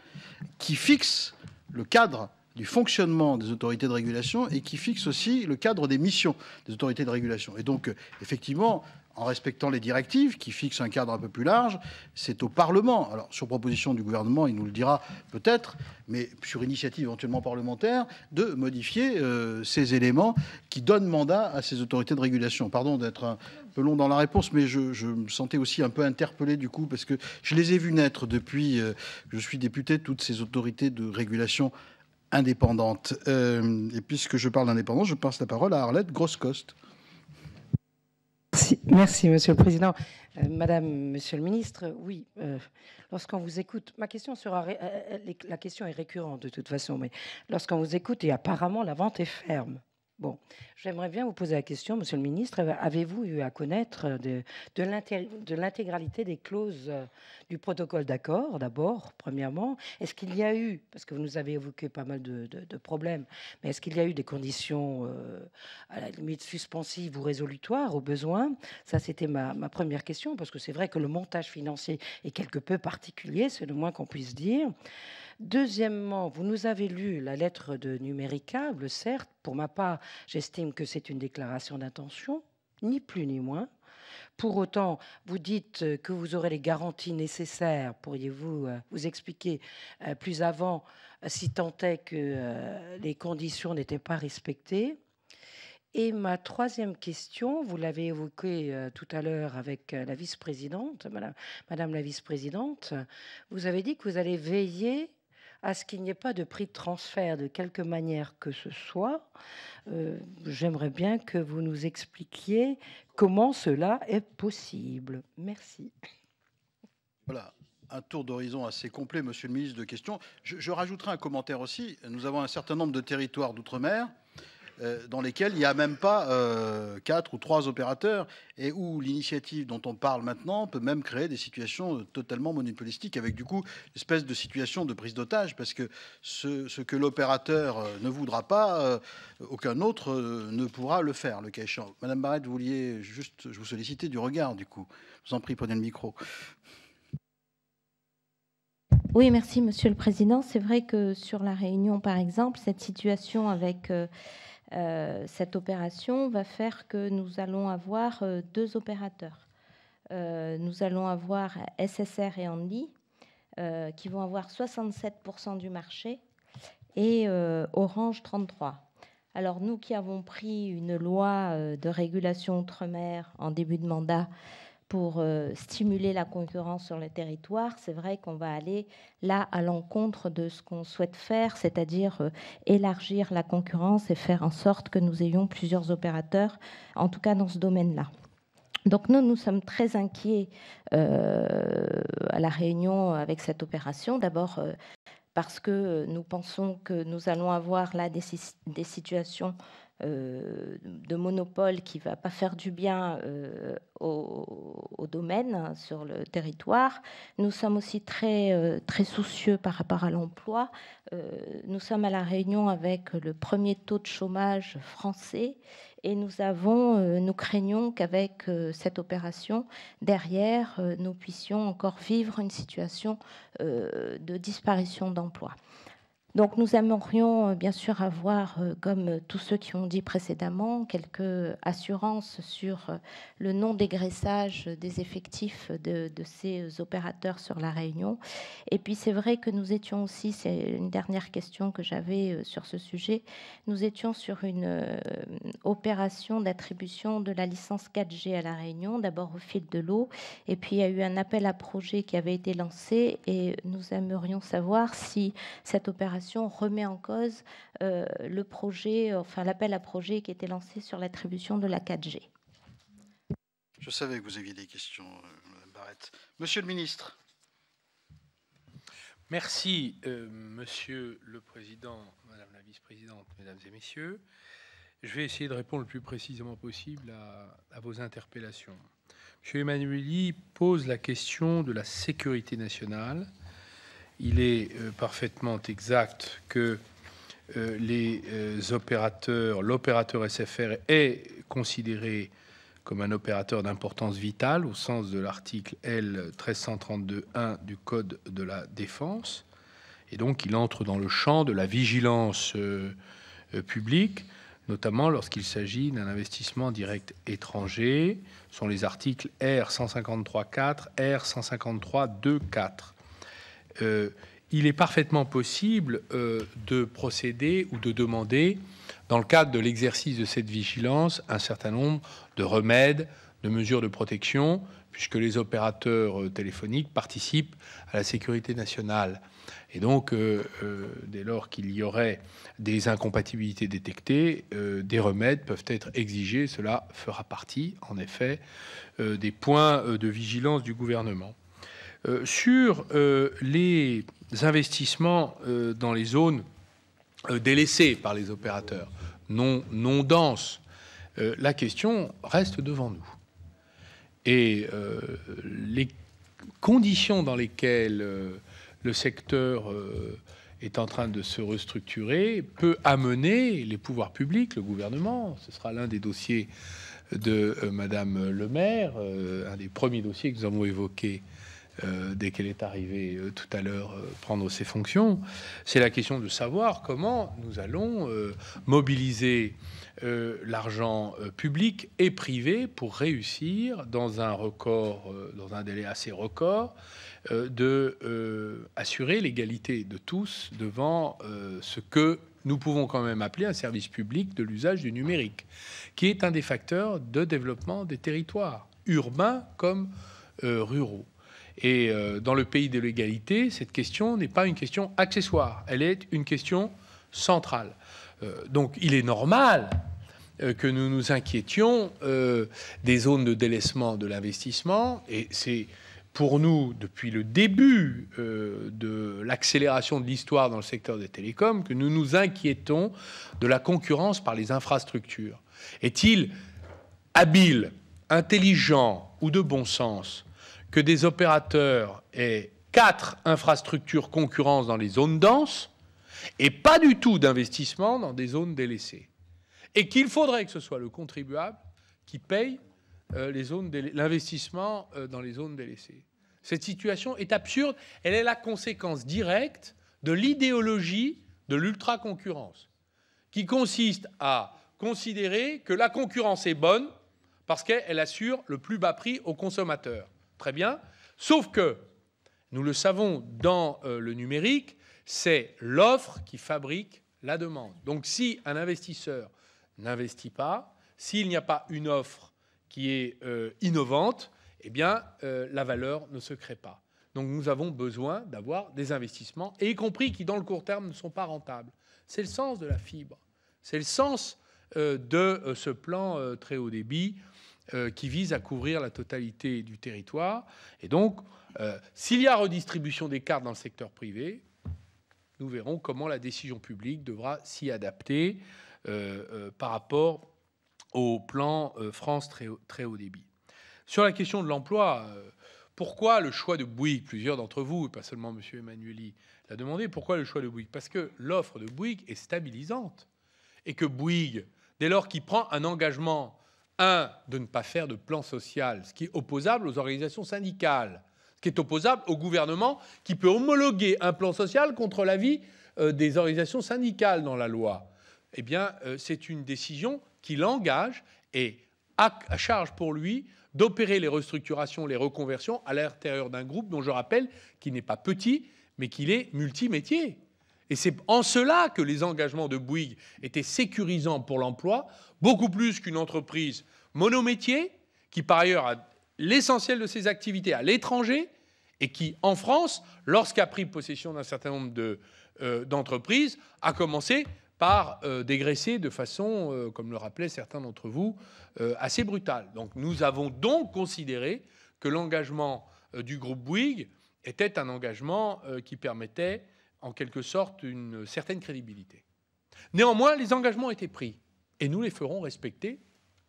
qui fixe le cadre du fonctionnement des autorités de régulation et qui fixe aussi le cadre des missions des autorités de régulation. Et donc, euh, effectivement, en respectant les directives qui fixent un cadre un peu plus large, c'est au Parlement, alors sur proposition du gouvernement, il nous le dira peut-être, mais sur initiative éventuellement parlementaire, de modifier euh, ces éléments qui donnent mandat à ces autorités de régulation. Pardon d'être un peu long dans la réponse, mais je, me sentais aussi un peu interpellé du coup, parce que je les ai vus naître depuis que euh, je suis député, toutes ces autorités de régulation indépendante. Euh, et puisque je parle d'indépendance, je passe la parole à Arlette Groscoste. Merci, Monsieur le Président. Euh, madame, Monsieur le Ministre, oui, euh, lorsqu'on vous écoute, ma question sera, la question est récurrente de toute façon, mais lorsqu'on vous écoute, et apparemment la vente est ferme, Bon, j'aimerais bien vous poser la question, Monsieur le Ministre, avez-vous eu à connaître euh, de, de l'intégralité des clauses euh, du protocole d'accord, d'abord, premièrement Est-ce qu'il y a eu, parce que vous nous avez évoqué pas mal de, problèmes, mais est-ce qu'il y a eu des conditions euh, à la limite suspensives ou résolutoires au besoin Ça, c'était ma, ma, première question, parce que c'est vrai que le montage financier est quelque peu particulier, c'est le moins qu'on puisse dire. Deuxièmement, vous nous avez lu la lettre de numéricable, certes, pour ma part, j'estime que c'est une déclaration d'intention, ni plus ni moins. Pour autant, vous dites que vous aurez les garanties nécessaires. Pourriez-vous euh, vous expliquer euh, plus avant euh, si tant est que les conditions n'étaient pas respectées et ma troisième question, vous l'avez évoquée tout à l'heure avec la vice-présidente, madame, madame, la vice-présidente, vous avez dit que vous allez veiller à ce qu'il n'y ait pas de prix de transfert de quelque manière que ce soit, euh, j'aimerais bien que vous nous expliquiez comment cela est possible. Merci. Voilà. Un tour d'horizon assez complet, Monsieur le ministre, de questions. je rajouterai un commentaire aussi. Nous avons un certain nombre de territoires d'outre-mer euh, dans lesquels il n'y a même pas euh, quatre ou trois opérateurs et où l'initiative dont on parle maintenant peut même créer des situations euh, totalement monopolistiques avec du coup une espèce de situation de prise d'otage parce que ce, que l'opérateur ne voudra pas, aucun autre ne pourra le faire, le cas échéant. Madame Barrette, vous vouliez juste, je vous solliciter du regard du coup. Je vous en prie, prenez le micro. Oui, merci Monsieur le Président. C'est vrai que sur la Réunion, par exemple, cette situation avec... Euh, cette opération va faire que nous allons avoir euh, deux opérateurs. Euh, nous allons avoir SSR et Andy qui vont avoir 67% du marché et Orange 33%. Alors nous qui avons pris une loi de régulation outre-mer en début de mandat pour euh, stimuler la concurrence sur le territoire, c'est vrai qu'on va aller là à l'encontre de ce qu'on souhaite faire, c'est-à-dire euh, élargir la concurrence et faire en sorte que nous ayons plusieurs opérateurs, en tout cas dans ce domaine-là. Donc nous, nous sommes très inquiets euh, à la réunion avec cette opération. D'abord parce que nous pensons que nous allons avoir là des, des situations euh, de monopole qui ne va pas faire du bien euh, au, domaine, hein, sur le territoire. Nous sommes aussi très, euh, très soucieux par rapport à l'emploi. nous sommes à La Réunion avec le premier taux de chômage français et nous avons, nous craignons qu'avec cette opération, derrière, nous puissions encore vivre une situation de disparition d'emplois. Donc nous aimerions euh, bien sûr avoir, euh, comme euh, tous ceux qui ont dit précédemment, quelques assurances sur le non-dégraissage des effectifs de, ces opérateurs sur la Réunion. Et puis c'est vrai que nous étions aussi, c'est une dernière question que j'avais sur ce sujet, nous étions sur une opération d'attribution de la licence 4G à la Réunion, d'abord au fil de l'eau, et puis il y a eu un appel à projet qui avait été lancé et nous aimerions savoir si cette opération remet en cause euh, le projet, enfin l'appel à projet qui était lancé sur l'attribution de la 4G. Je savais que vous aviez des questions, euh, Mme Barrette. Monsieur le ministre. Merci, euh, Monsieur le Président, Madame la Vice-présidente, Mesdames et Messieurs. Je vais essayer de répondre le plus précisément possible à, vos interpellations. Monsieur Emmanueli pose la question de la sécurité nationale il est euh, parfaitement exact que euh, les euh, opérateurs, l'opérateur SFR est considéré comme un opérateur d'importance vitale au sens de l'article L 1332-1 du Code de la défense. Et donc il entre dans le champ de la vigilance publique, notamment lorsqu'il s'agit d'un investissement direct étranger. Ce sont les articles R 153-4, R 153-2-4. Euh, il est parfaitement possible euh, de procéder ou de demander, dans le cadre de l'exercice de cette vigilance, un certain nombre de remèdes, de mesures de protection, puisque les opérateurs euh, téléphoniques participent à la sécurité nationale. Et donc, dès lors qu'il y aurait des incompatibilités détectées, des remèdes peuvent être exigés. Cela fera partie, en effet, des points de vigilance du gouvernement. Euh, sur euh, les investissements euh, dans les zones délaissées par les opérateurs, non, non denses, la question reste devant nous. Et les conditions dans lesquelles le secteur est en train de se restructurer peut amener les pouvoirs publics, le gouvernement, ce sera l'un des dossiers de Madame Le Maire, un des premiers dossiers que nous avons évoqués euh, dès qu'elle est arrivée euh, tout à l'heure, euh, prendre ses fonctions. C'est la question de savoir comment nous allons mobiliser l'argent public et privé pour réussir dans un dans un délai assez record, de assurer l'égalité de tous devant ce que nous pouvons quand même appeler un service public de l'usage du numérique, qui est un des facteurs de développement des territoires urbains comme ruraux. Et euh, dans le pays de l'égalité, cette question n'est pas une question accessoire, elle est une question centrale. Euh, donc il est normal euh, que nous nous inquiétions des zones de délaissement de l'investissement, et c'est pour nous, depuis le début de l'accélération de l'histoire dans le secteur des télécoms, que nous nous inquiétons de la concurrence par les infrastructures. Est-il habile, intelligent ou de bon sens que des opérateurs aient quatre infrastructures concurrence dans les zones denses et pas du tout d'investissement dans des zones délaissées. Et qu'il faudrait que ce soit le contribuable qui paye euh, l'investissement euh, dans les zones délaissées. Cette situation est absurde, elle est la conséquence directe de l'idéologie de l'ultra-concurrence, qui consiste à considérer que la concurrence est bonne parce qu'elle assure le plus bas prix aux consommateurs. Très bien. Sauf que, nous le savons, dans euh, le numérique, c'est l'offre qui fabrique la demande. Donc si un investisseur n'investit pas, s'il n'y a pas une offre qui est euh, innovante, eh bien, euh, la valeur ne se crée pas. Donc nous avons besoin d'avoir des investissements, et y compris qui, dans le court terme, ne sont pas rentables. C'est le sens de la fibre. C'est le sens de ce plan très haut débit euh, qui vise à couvrir la totalité du territoire. Et donc, euh, s'il y a redistribution des cartes dans le secteur privé, nous verrons comment la décision publique devra s'y adapter euh, par rapport au plan France très, très, haut débit. Sur la question de l'emploi, pourquoi le choix de Bouygues Plusieurs d'entre vous, et pas seulement M. Emmanueli, l'a demandé. Pourquoi le choix de Bouygues Parce que l'offre de Bouygues est stabilisante. Et que Bouygues, dès lors qu'il prend un engagement un, de ne pas faire de plan social, ce qui est opposable aux organisations syndicales, ce qui est opposable au gouvernement qui peut homologuer un plan social contre l'avis euh, des organisations syndicales dans la loi. Eh bien, euh, c'est une décision qui l'engage et à, charge pour lui d'opérer les restructurations, les reconversions à l'intérieur d'un groupe dont je rappelle qu'il n'est pas petit, mais qu'il est multimétier. Et c'est en cela que les engagements de Bouygues étaient sécurisants pour l'emploi, beaucoup plus qu'une entreprise monométier, qui par ailleurs a l'essentiel de ses activités à l'étranger et qui, en France, a pris possession d'un certain nombre euh, d'entreprises, a commencé par euh, dégraisser de façon, euh, comme le rappelaient certains d'entre vous, assez brutale. Donc nous avons donc considéré que l'engagement du groupe Bouygues était un engagement qui permettait en quelque sorte une certaine crédibilité. Néanmoins, les engagements étaient pris et nous les ferons respecter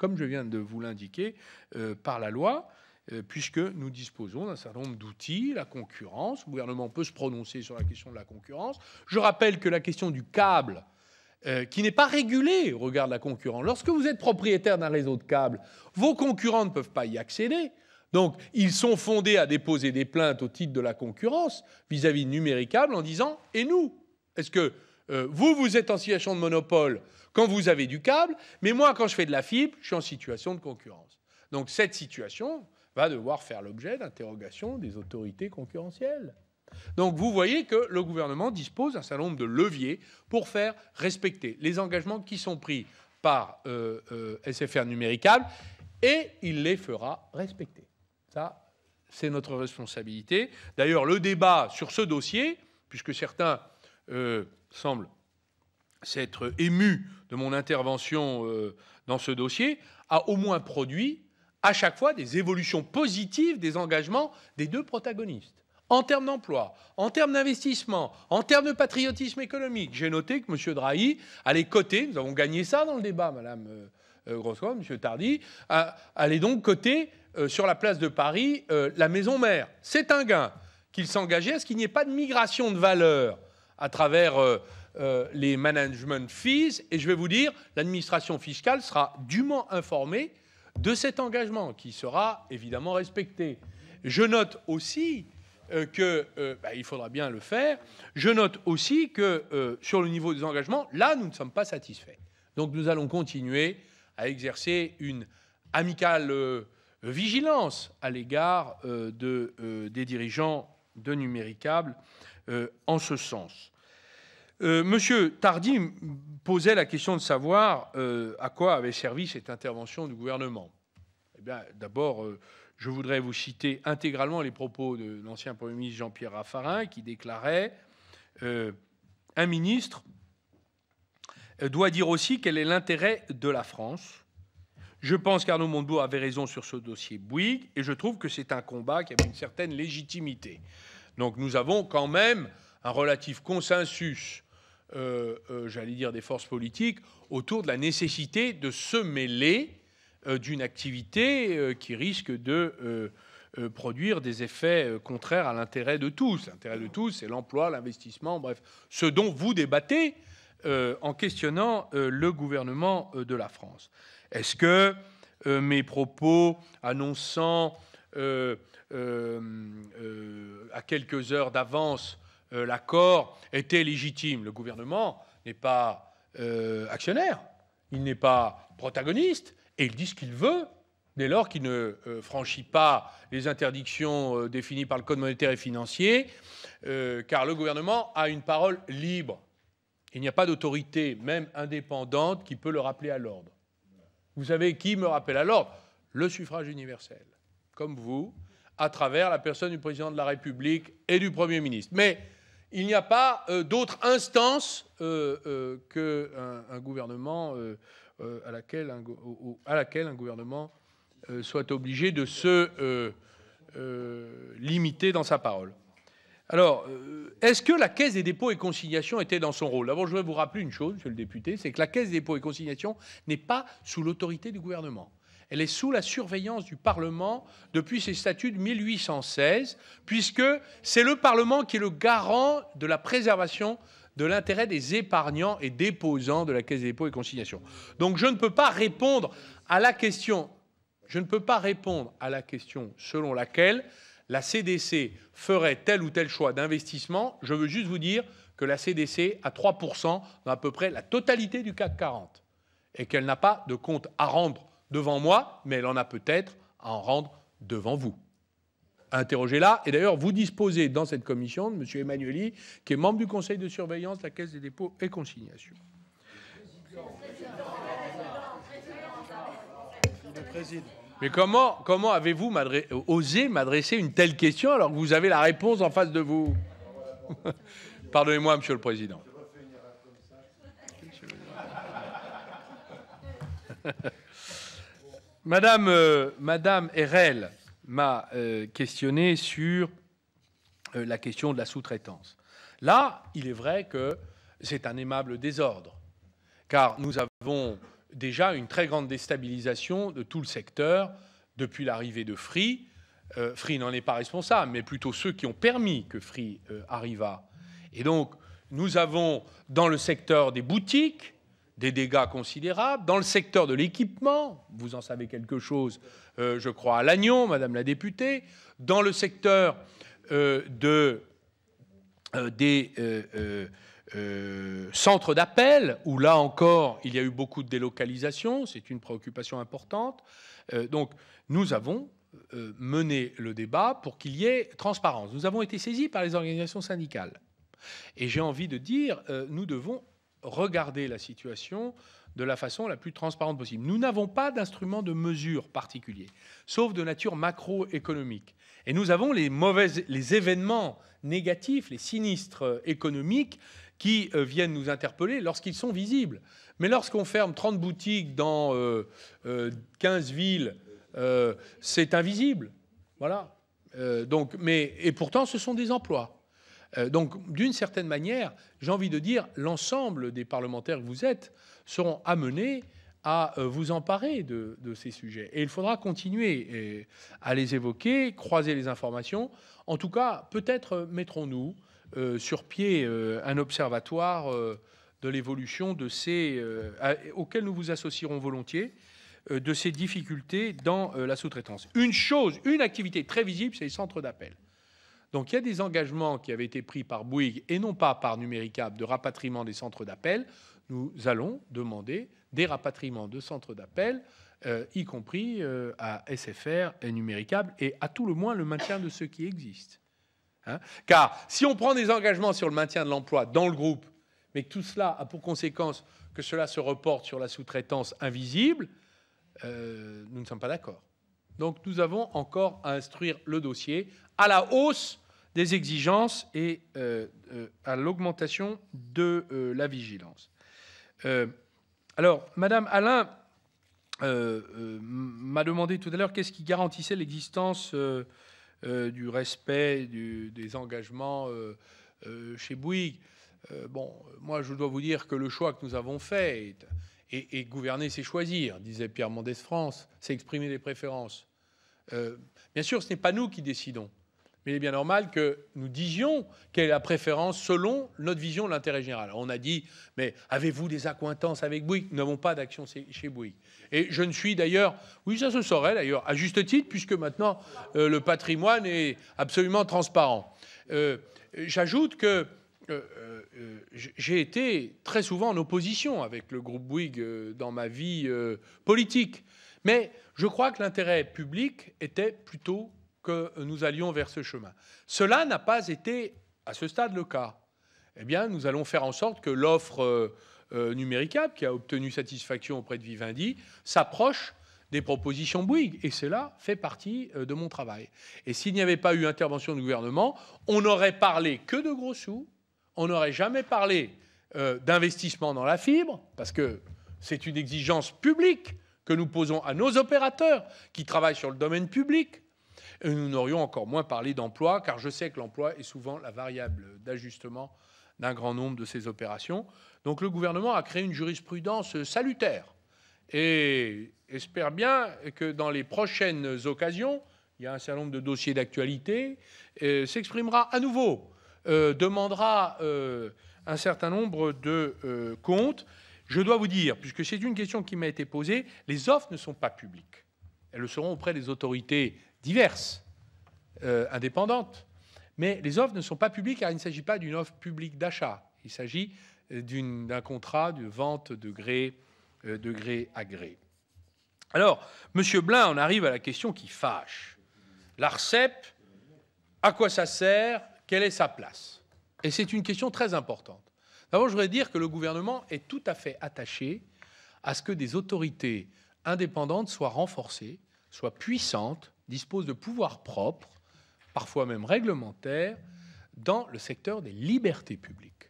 comme je viens de vous l'indiquer, euh, par la loi, euh, puisque nous disposons d'un certain nombre d'outils, la concurrence, le gouvernement peut se prononcer sur la question de la concurrence. Je rappelle que la question du câble, euh, qui n'est pas régulée au regard de la concurrence, lorsque vous êtes propriétaire d'un réseau de câbles, vos concurrents ne peuvent pas y accéder. Donc, ils sont fondés à déposer des plaintes au titre de la concurrence vis-à-vis de Numéricable en disant Et nous Est-ce que euh, vous, vous êtes en situation de monopole quand vous avez du câble, mais moi, quand je fais de la fibre, je suis en situation de concurrence. Donc cette situation va devoir faire l'objet d'interrogations des autorités concurrentielles. Donc vous voyez que le gouvernement dispose d'un certain nombre de leviers pour faire respecter les engagements qui sont pris par euh, euh, SFR Numéricable et il les fera respecter. Ça, c'est notre responsabilité. D'ailleurs, le débat sur ce dossier, puisque certains semble s'être ému de mon intervention euh, dans ce dossier, a au moins produit à chaque fois des évolutions positives des engagements des deux protagonistes. En termes d'emploi, en termes d'investissement, en termes de patriotisme économique, j'ai noté que M. Drahi allait coter, nous avons gagné ça dans le débat, Madame euh, euh, Grossois, M. Tardy, allait donc coter sur la place de Paris la maison mère. C'est un gain qu'il s'engageait à ce qu'il n'y ait pas de migration de valeur à travers euh, euh, les management fees. Et je vais vous dire, l'administration fiscale sera dûment informée de cet engagement qui sera évidemment respecté. Je note aussi euh, que bah, il faudra bien le faire. Je note aussi que sur le niveau des engagements, là, nous ne sommes pas satisfaits. Donc nous allons continuer à exercer une amicale vigilance à l'égard de, des dirigeants de Numéricable en ce sens. Euh, monsieur Tardy posait la question de savoir euh, à quoi avait servi cette intervention du gouvernement. Eh bien, d'abord, euh, je voudrais vous citer intégralement les propos de l'ancien Premier ministre Jean-Pierre Raffarin qui déclarait Un ministre doit dire aussi quel est l'intérêt de la France. Je pense qu'Arnaud Montebourg avait raison sur ce dossier Bouygues et je trouve que c'est un combat qui avait une certaine légitimité. Donc nous avons quand même un relatif consensus euh, euh, j'allais dire, des forces politiques autour de la nécessité de se mêler euh, d'une activité qui risque de produire des effets contraires à l'intérêt de tous. L'intérêt de tous, c'est l'emploi, l'investissement, bref, ce dont vous débattez en questionnant le gouvernement de la France. Est-ce que mes propos annonçant à quelques heures d'avance euh, l'accord était légitime. Le gouvernement n'est pas euh, actionnaire, il n'est pas protagoniste, et il dit ce qu'il veut dès lors qu'il ne euh, franchit pas les interdictions définies par le Code monétaire et financier, car le gouvernement a une parole libre. Il n'y a pas d'autorité, même indépendante, qui peut le rappeler à l'ordre. Vous savez qui me rappelle à l'ordre Le suffrage universel, comme vous, à travers la personne du président de la République et du Premier ministre. Mais il n'y a pas euh, d'autre instance euh, euh, gouvernement à laquelle un, à laquelle un gouvernement soit obligé de se limiter dans sa parole. Alors, est-ce que la Caisse des dépôts et consignations était dans son rôle D'abord, je voudrais vous rappeler une chose, monsieur le député, c'est que la Caisse des dépôts et consignations n'est pas sous l'autorité du gouvernement. Elle est sous la surveillance du Parlement depuis ses statuts de 1816, puisque c'est le Parlement qui est le garant de la préservation de l'intérêt des épargnants et déposants de la Caisse des dépôts et consignations. Donc je ne peux pas répondre à la question, je ne peux pas répondre à la question selon laquelle la CDC ferait tel ou tel choix d'investissement. Je veux juste vous dire que la CDC a 3% dans à peu près la totalité du CAC 40 et qu'elle n'a pas de compte à rendre devant moi, mais elle en a peut-être à en rendre devant vous. Interrogez-la. Et d'ailleurs, vous disposez dans cette commission de M. Emmanueli, qui est membre du conseil de surveillance de la Caisse des dépôts et consignations. Mais comment, comment avez-vous osé m'adresser une telle question alors que vous avez la réponse en face de vous Pardonnez-moi, Monsieur le Président. Euh, Madame, Erel m'a euh, questionné sur euh, la question de la sous-traitance. Là, il est vrai que c'est un aimable désordre, car nous avons déjà une très grande déstabilisation de tout le secteur depuis l'arrivée de Free. Free n'en est pas responsable, mais plutôt ceux qui ont permis que Free arriva. Et donc, nous avons dans le secteur des boutiques des dégâts considérables. Dans le secteur de l'équipement, vous en savez quelque chose, euh, je crois, à Lannion, Madame la députée. Dans le secteur euh, de, euh, des centres d'appel, où là encore, il y a eu beaucoup de délocalisation, c'est une préoccupation importante. donc, nous avons mené le débat pour qu'il y ait transparence. Nous avons été saisis par les organisations syndicales. Et j'ai envie de dire, nous devons regarder la situation de la façon la plus transparente possible. Nous n'avons pas d'instrument de mesure particulier, sauf de nature macroéconomique. Et nous avons les mauvaises, les événements négatifs, les sinistres économiques qui euh, viennent nous interpeller lorsqu'ils sont visibles. Mais lorsqu'on ferme 30 boutiques dans 15 euh, euh, villes, c'est invisible. Voilà. donc, mais, et pourtant, ce sont des emplois. Euh, donc, d'une certaine manière, j'ai envie de dire, l'ensemble des parlementaires que vous êtes seront amenés à euh, vous emparer de, ces sujets. Et il faudra continuer euh, à les évoquer, croiser les informations. En tout cas, peut-être mettrons-nous sur pied un observatoire de l'évolution de ces, auquel nous vous associerons volontiers, de ces difficultés dans la sous-traitance. Une chose, une activité très visible, c'est les centres d'appel. Donc il y a des engagements qui avaient été pris par Bouygues et non pas par Numéricable de rapatriement des centres d'appel. Nous allons demander des rapatriements de centres d'appel, euh, y compris euh, à SFR et Numéricable, et à tout le moins le maintien de ceux qui existent. Hein. Car si on prend des engagements sur le maintien de l'emploi dans le groupe, mais que tout cela a pour conséquence que cela se reporte sur la sous-traitance invisible, euh, nous ne sommes pas d'accord. Donc nous avons encore à instruire le dossier à la hausse des exigences et euh, euh, à l'augmentation de euh, la vigilance. alors, Madame Alain m'a demandé tout à l'heure qu'est-ce qui garantissait l'existence du respect des engagements chez Bouygues. bon, moi, je dois vous dire que le choix que nous avons fait, et, et gouverner, c'est choisir, disait Pierre Mendès France, c'est exprimer des préférences. bien sûr, ce n'est pas nous qui décidons. Mais il est bien normal que nous disions quelle est la préférence selon notre vision de l'intérêt général. on a dit, mais avez-vous des accointances avec Bouygues Nous n'avons pas d'action chez Bouygues. Et je ne suis d'ailleurs, oui, ça se saurait d'ailleurs, à juste titre, puisque maintenant euh, le patrimoine est absolument transparent. Euh, j'ajoute que euh, j'ai été très souvent en opposition avec le groupe Bouygues dans ma vie politique. Mais je crois que l'intérêt public était plutôt que nous allions vers ce chemin. Cela n'a pas été à ce stade le cas. Eh bien, nous allons faire en sorte que l'offre euh, euh, numérique qui a obtenu satisfaction auprès de Vivendi s'approche des propositions Bouygues. Et cela fait partie euh, de mon travail. Et s'il n'y avait pas eu intervention du gouvernement, on n'aurait parlé que de gros sous, on n'aurait jamais parlé d'investissement dans la fibre, parce que c'est une exigence publique que nous posons à nos opérateurs qui travaillent sur le domaine public nous n'aurions encore moins parlé d'emploi, car je sais que l'emploi est souvent la variable d'ajustement d'un grand nombre de ces opérations. Donc le gouvernement a créé une jurisprudence salutaire et espère bien que dans les prochaines occasions, il y a un certain nombre de dossiers d'actualité, euh, s'exprimera à nouveau, euh, demandera euh, un certain nombre de comptes. Je dois vous dire, puisque c'est une question qui m'a été posée, les offres ne sont pas publiques. Elles le seront auprès des autorités diverses, euh, indépendantes. Mais les offres ne sont pas publiques car il ne s'agit pas d'une offre publique d'achat. Il s'agit euh, d'un contrat de vente de gré, euh, à gré. Alors, M. Blin, on arrive à la question qui fâche. L'ARCEP, à quoi ça sert Quelle est sa place Et c'est une question très importante. D'abord, je voudrais dire que le gouvernement est tout à fait attaché à ce que des autorités indépendantes soient renforcées, soient puissantes dispose de pouvoirs propres, parfois même réglementaires, dans le secteur des libertés publiques.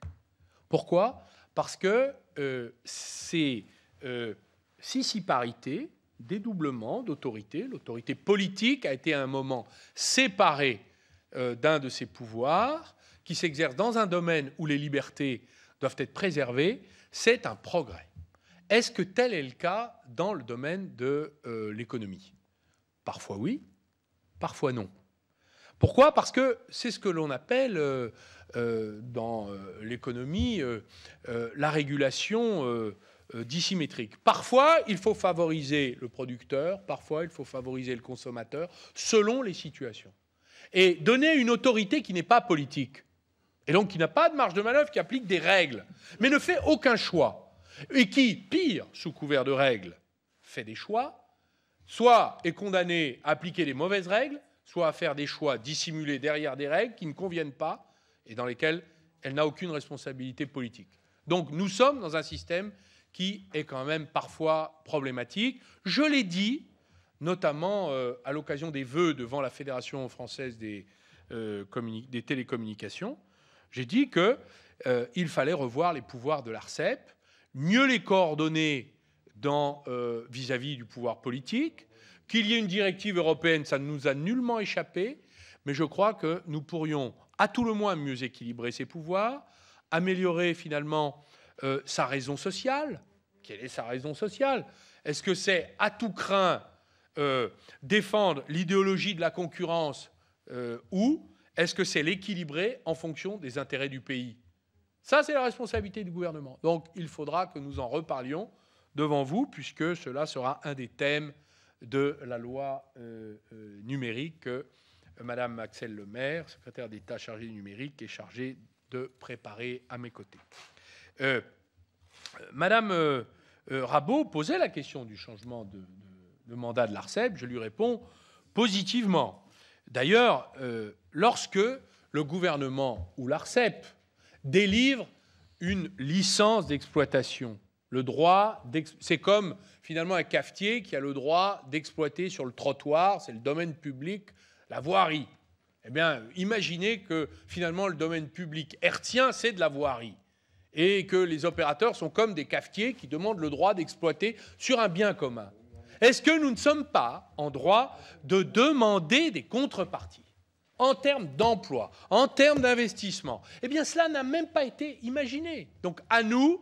Pourquoi Parce que euh, ces euh, parités, dédoublements d'autorité, l'autorité politique a été à un moment séparée euh, d'un de ses pouvoirs, qui s'exerce dans un domaine où les libertés doivent être préservées, c'est un progrès. Est-ce que tel est le cas dans le domaine de euh, l'économie Parfois oui, parfois non. Pourquoi Parce que c'est ce que l'on appelle euh, euh, dans euh, l'économie la régulation dissymétrique. Parfois, il faut favoriser le producteur, parfois, il faut favoriser le consommateur, selon les situations. Et donner une autorité qui n'est pas politique, et donc qui n'a pas de marge de manœuvre, qui applique des règles, mais ne fait aucun choix, et qui, pire, sous couvert de règles, fait des choix, soit est condamné à appliquer les mauvaises règles, soit à faire des choix dissimulés derrière des règles qui ne conviennent pas et dans lesquelles elle n'a aucune responsabilité politique. Donc nous sommes dans un système qui est quand même parfois problématique. Je l'ai dit, notamment euh, à l'occasion des vœux devant la Fédération française des, euh, télécommunications. J'ai dit qu'il euh, fallait revoir les pouvoirs de l'ARCEP, mieux les coordonner euh, vis-à-vis du pouvoir politique. Qu'il y ait une directive européenne, ça ne nous a nullement échappé, mais je crois que nous pourrions à tout le moins mieux équilibrer ses pouvoirs, améliorer finalement euh, sa raison sociale. Quelle est sa raison sociale Est-ce que c'est à tout craint euh, défendre l'idéologie de la concurrence ou est-ce que c'est l'équilibrer en fonction des intérêts du pays Ça, c'est la responsabilité du gouvernement. Donc, il faudra que nous en reparlions devant vous, puisque cela sera un des thèmes de la loi euh, euh, numérique que Madame Axel Lemaire, secrétaire d'État chargée du numérique, est chargée de préparer à mes côtés. Euh, euh Madame Rabot posait la question du changement de, de mandat de l'ARCEP. Je lui réponds positivement. D'ailleurs, lorsque le gouvernement ou l'ARCEP délivre une licence d'exploitation le droit, c'est comme finalement un cafetier qui a le droit d'exploiter sur le trottoir, c'est le domaine public, la voirie. Eh bien, imaginez que finalement le domaine public hertien, c'est de la voirie. Et que les opérateurs sont comme des cafetiers qui demandent le droit d'exploiter sur un bien commun. Est-ce que nous ne sommes pas en droit de demander des contreparties en termes d'emploi, en termes d'investissement Eh bien, cela n'a même pas été imaginé. Donc, à nous,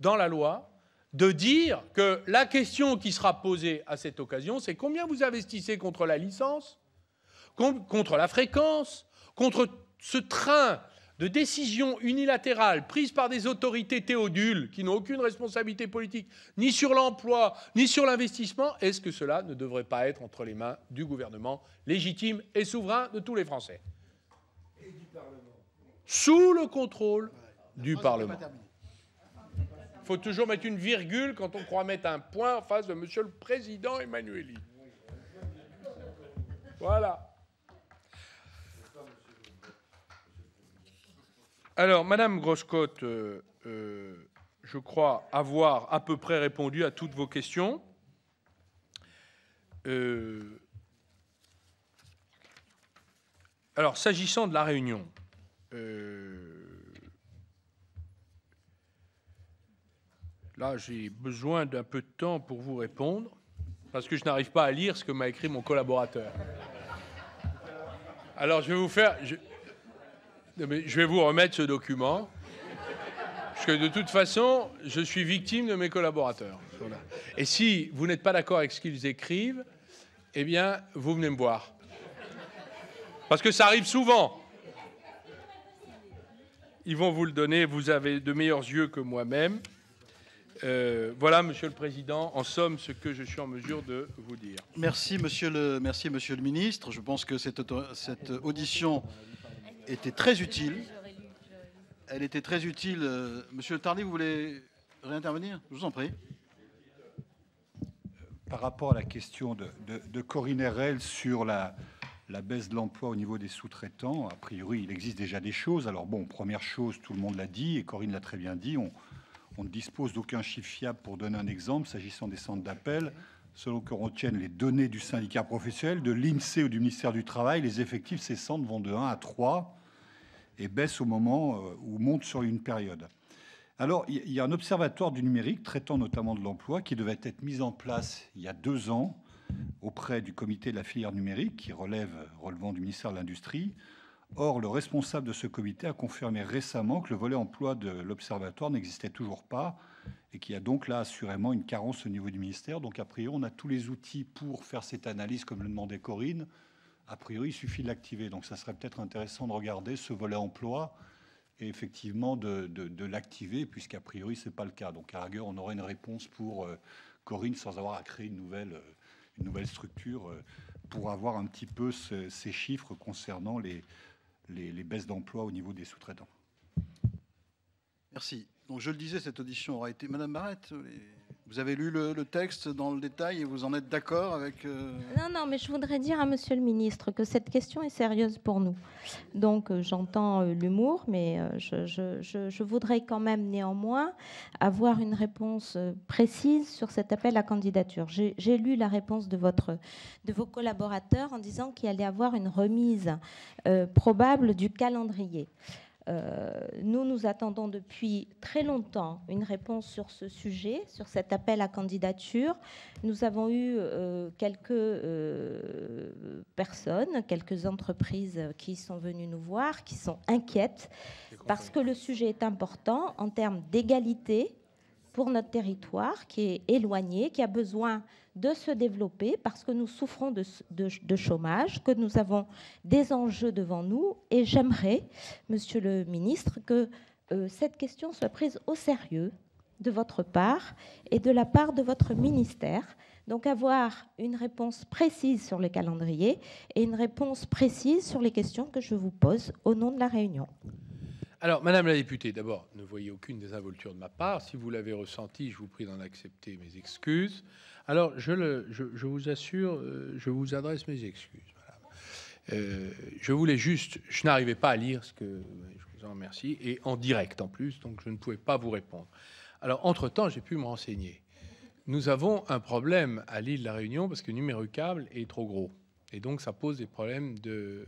dans la loi de dire que la question qui sera posée à cette occasion, c'est combien vous investissez contre la licence, contre la fréquence, contre ce train de décisions unilatérales prises par des autorités théodules qui n'ont aucune responsabilité politique, ni sur l'emploi, ni sur l'investissement, est-ce que cela ne devrait pas être entre les mains du gouvernement légitime et souverain de tous les Français Sous le contrôle du Parlement faut toujours mettre une virgule quand on croit mettre un point en face de Monsieur le Président Emmanueli. Voilà. Alors, Madame Groscotte, euh, euh, je crois avoir à peu près répondu à toutes vos questions. Euh, alors, s'agissant de la Réunion, Là, j'ai besoin d'un peu de temps pour vous répondre, parce que je n'arrive pas à lire ce que m'a écrit mon collaborateur. Alors, je vais vous faire... Je, vais vous remettre ce document, parce que de toute façon, je suis victime de mes collaborateurs. Et si vous n'êtes pas d'accord avec ce qu'ils écrivent, eh bien, vous venez me voir. Parce que ça arrive souvent. Ils vont vous le donner, vous avez de meilleurs yeux que moi-même. Euh, voilà, Monsieur le Président, en somme, ce que je suis en mesure de vous dire. Merci, Monsieur le, merci, monsieur le Ministre. Je pense que cette, audition était très utile. Elle était très utile. Euh, monsieur le Tardy, vous voulez réintervenir Je vous en prie. Par rapport à la question de, Corinne Herrel sur la, la baisse de l'emploi au niveau des sous-traitants, a priori, il existe déjà des choses. Alors bon, première chose, tout le monde l'a dit, et Corinne l'a très bien dit, on, on ne dispose d'aucun chiffre fiable pour donner un exemple s'agissant des centres d'appel. Selon qu'on retienne les données du syndicat professionnel, de l'INSEE ou du ministère du Travail, les effectifs ces centres vont de 1 à 3 et baissent au moment euh, où montent sur une période. Alors, il y a un observatoire du numérique traitant notamment de l'emploi qui devait être mis en place il y a deux ans auprès du comité de la filière numérique qui relève, relevant du ministère de l'Industrie. Or, le responsable de ce comité a confirmé récemment que le volet emploi de l'Observatoire n'existait toujours pas et qu'il y a donc là assurément une carence au niveau du ministère. Donc, a priori, on a tous les outils pour faire cette analyse, comme le demandait Corinne. A priori, il suffit de l'activer. Donc, ça serait peut-être intéressant de regarder ce volet emploi et effectivement de, l'activer, puisqu'a priori, ce n'est pas le cas. Donc, à rigueur, on aurait une réponse pour euh, Corinne sans avoir à créer une nouvelle, euh, structure euh, pour avoir un petit peu ces chiffres concernant les les, baisses d'emplois au niveau des sous-traitants. Merci. Donc je le disais, cette audition aura été. Madame Barrette, vous avez lu le, texte dans le détail et vous en êtes d'accord avec... Euh, non, non, mais je voudrais dire à Monsieur le ministre que cette question est sérieuse pour nous. Donc euh, j'entends euh, l'humour, mais je, je, voudrais quand même néanmoins avoir une réponse précise sur cet appel à candidature. J'ai lu la réponse de, votre, de vos collaborateurs en disant qu'il allait y avoir une remise probable du calendrier. Euh, nous nous attendons depuis très longtemps une réponse sur ce sujet, sur cet appel à candidature. Nous avons eu euh, quelques euh, personnes, quelques entreprises qui sont venues nous voir, qui sont inquiètes parce que le sujet est important en termes d'égalité pour notre territoire qui est éloigné, qui a besoin de se développer parce que nous souffrons de, chômage, que nous avons des enjeux devant nous. Et j'aimerais, Monsieur le Ministre, que euh, cette question soit prise au sérieux de votre part et de la part de votre ministère. Donc avoir une réponse précise sur le calendrier et une réponse précise sur les questions que je vous pose au nom de la Réunion. Alors, Madame la députée, d'abord, ne voyez aucune désinvolture de ma part. Si vous l'avez ressenti, je vous prie d'en accepter mes excuses. Alors, je, vous assure, euh, je vous adresse mes excuses. Euh, je voulais juste, je n'arrivais pas à lire ce que, je vous en remercie, et en direct en plus, donc je ne pouvais pas vous répondre. Alors, entre-temps, j'ai pu me renseigner. Nous avons un problème à l'île de la Réunion parce que le numéro câble est trop gros. Et donc, ça pose des problèmes de,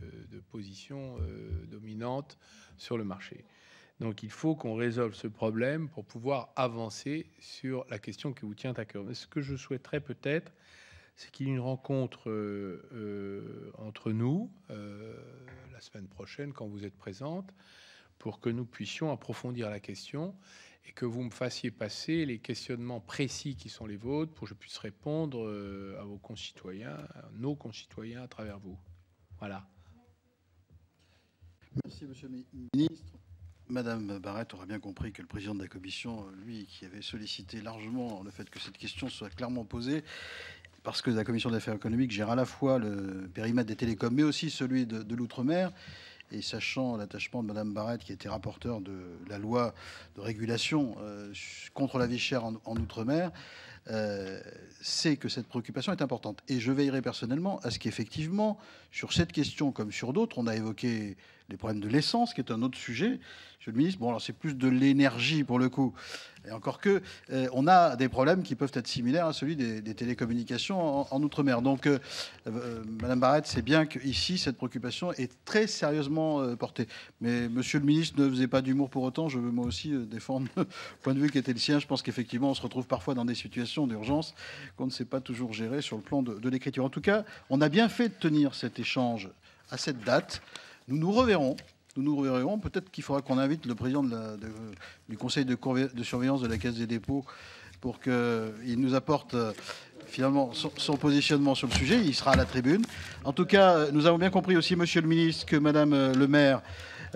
position euh, dominante sur le marché. Donc, il faut qu'on résolve ce problème pour pouvoir avancer sur la question qui vous tient à cœur. Mais ce que je souhaiterais peut-être, c'est qu'il y ait une rencontre euh, euh, entre nous la semaine prochaine, quand vous êtes présente, pour que nous puissions approfondir la question et que vous me fassiez passer les questionnements précis qui sont les vôtres pour que je puisse répondre euh, à vos concitoyens, à nos concitoyens à travers vous. Voilà. Merci, monsieur le ministre. Madame Barrette aura bien compris que le président de la commission, euh, lui, qui avait sollicité largement le fait que cette question soit clairement posée, parce que la commission des affaires économiques gère à la fois le périmètre des télécoms, mais aussi celui de, de l'outre-mer, et sachant l'attachement de Mme Barrette, qui était rapporteure de la loi de régulation euh, contre la vie chère en, Outre-mer, euh, c'est que cette préoccupation est importante. Et je veillerai personnellement à ce qu'effectivement, sur cette question comme sur d'autres, on a évoqué les problèmes de l'essence, qui est un autre sujet. Monsieur le ministre, bon, alors c'est plus de l'énergie pour le coup. Et encore que, euh, on a des problèmes qui peuvent être similaires à celui des, télécommunications en, Outre-mer. Donc, euh, euh, Madame Barrette, c'est bien qu'ici, cette préoccupation est très sérieusement portée. Mais Monsieur le ministre ne faisait pas d'humour pour autant. Je veux moi aussi défendre le point de vue qui était le sien. Je pense qu'effectivement, on se retrouve parfois dans des situations d'urgence qu'on ne sait pas toujours gérer sur le plan de, de l'écriture. En tout cas, on a bien fait de tenir cet échange à cette date. Nous nous reverrons. Nous nous reverrons. Peut-être qu'il faudra qu'on invite le président du conseil de, surveillance de la Caisse des dépôts pour qu'il nous apporte euh, finalement son, positionnement sur le sujet. Il sera à la tribune. En tout cas, euh, nous avons bien compris aussi, monsieur le ministre, que madame euh, le maire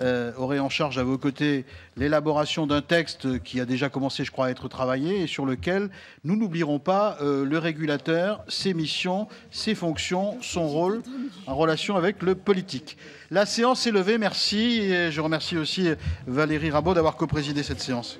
euh, aurait en charge à vos côtés l'élaboration d'un texte qui a déjà commencé, je crois, à être travaillé et sur lequel nous n'oublierons pas euh, le régulateur, ses missions, ses fonctions, son rôle en relation avec le politique. La séance est levée, merci. Et je remercie aussi euh, Valérie Rabault d'avoir coprésidé cette séance.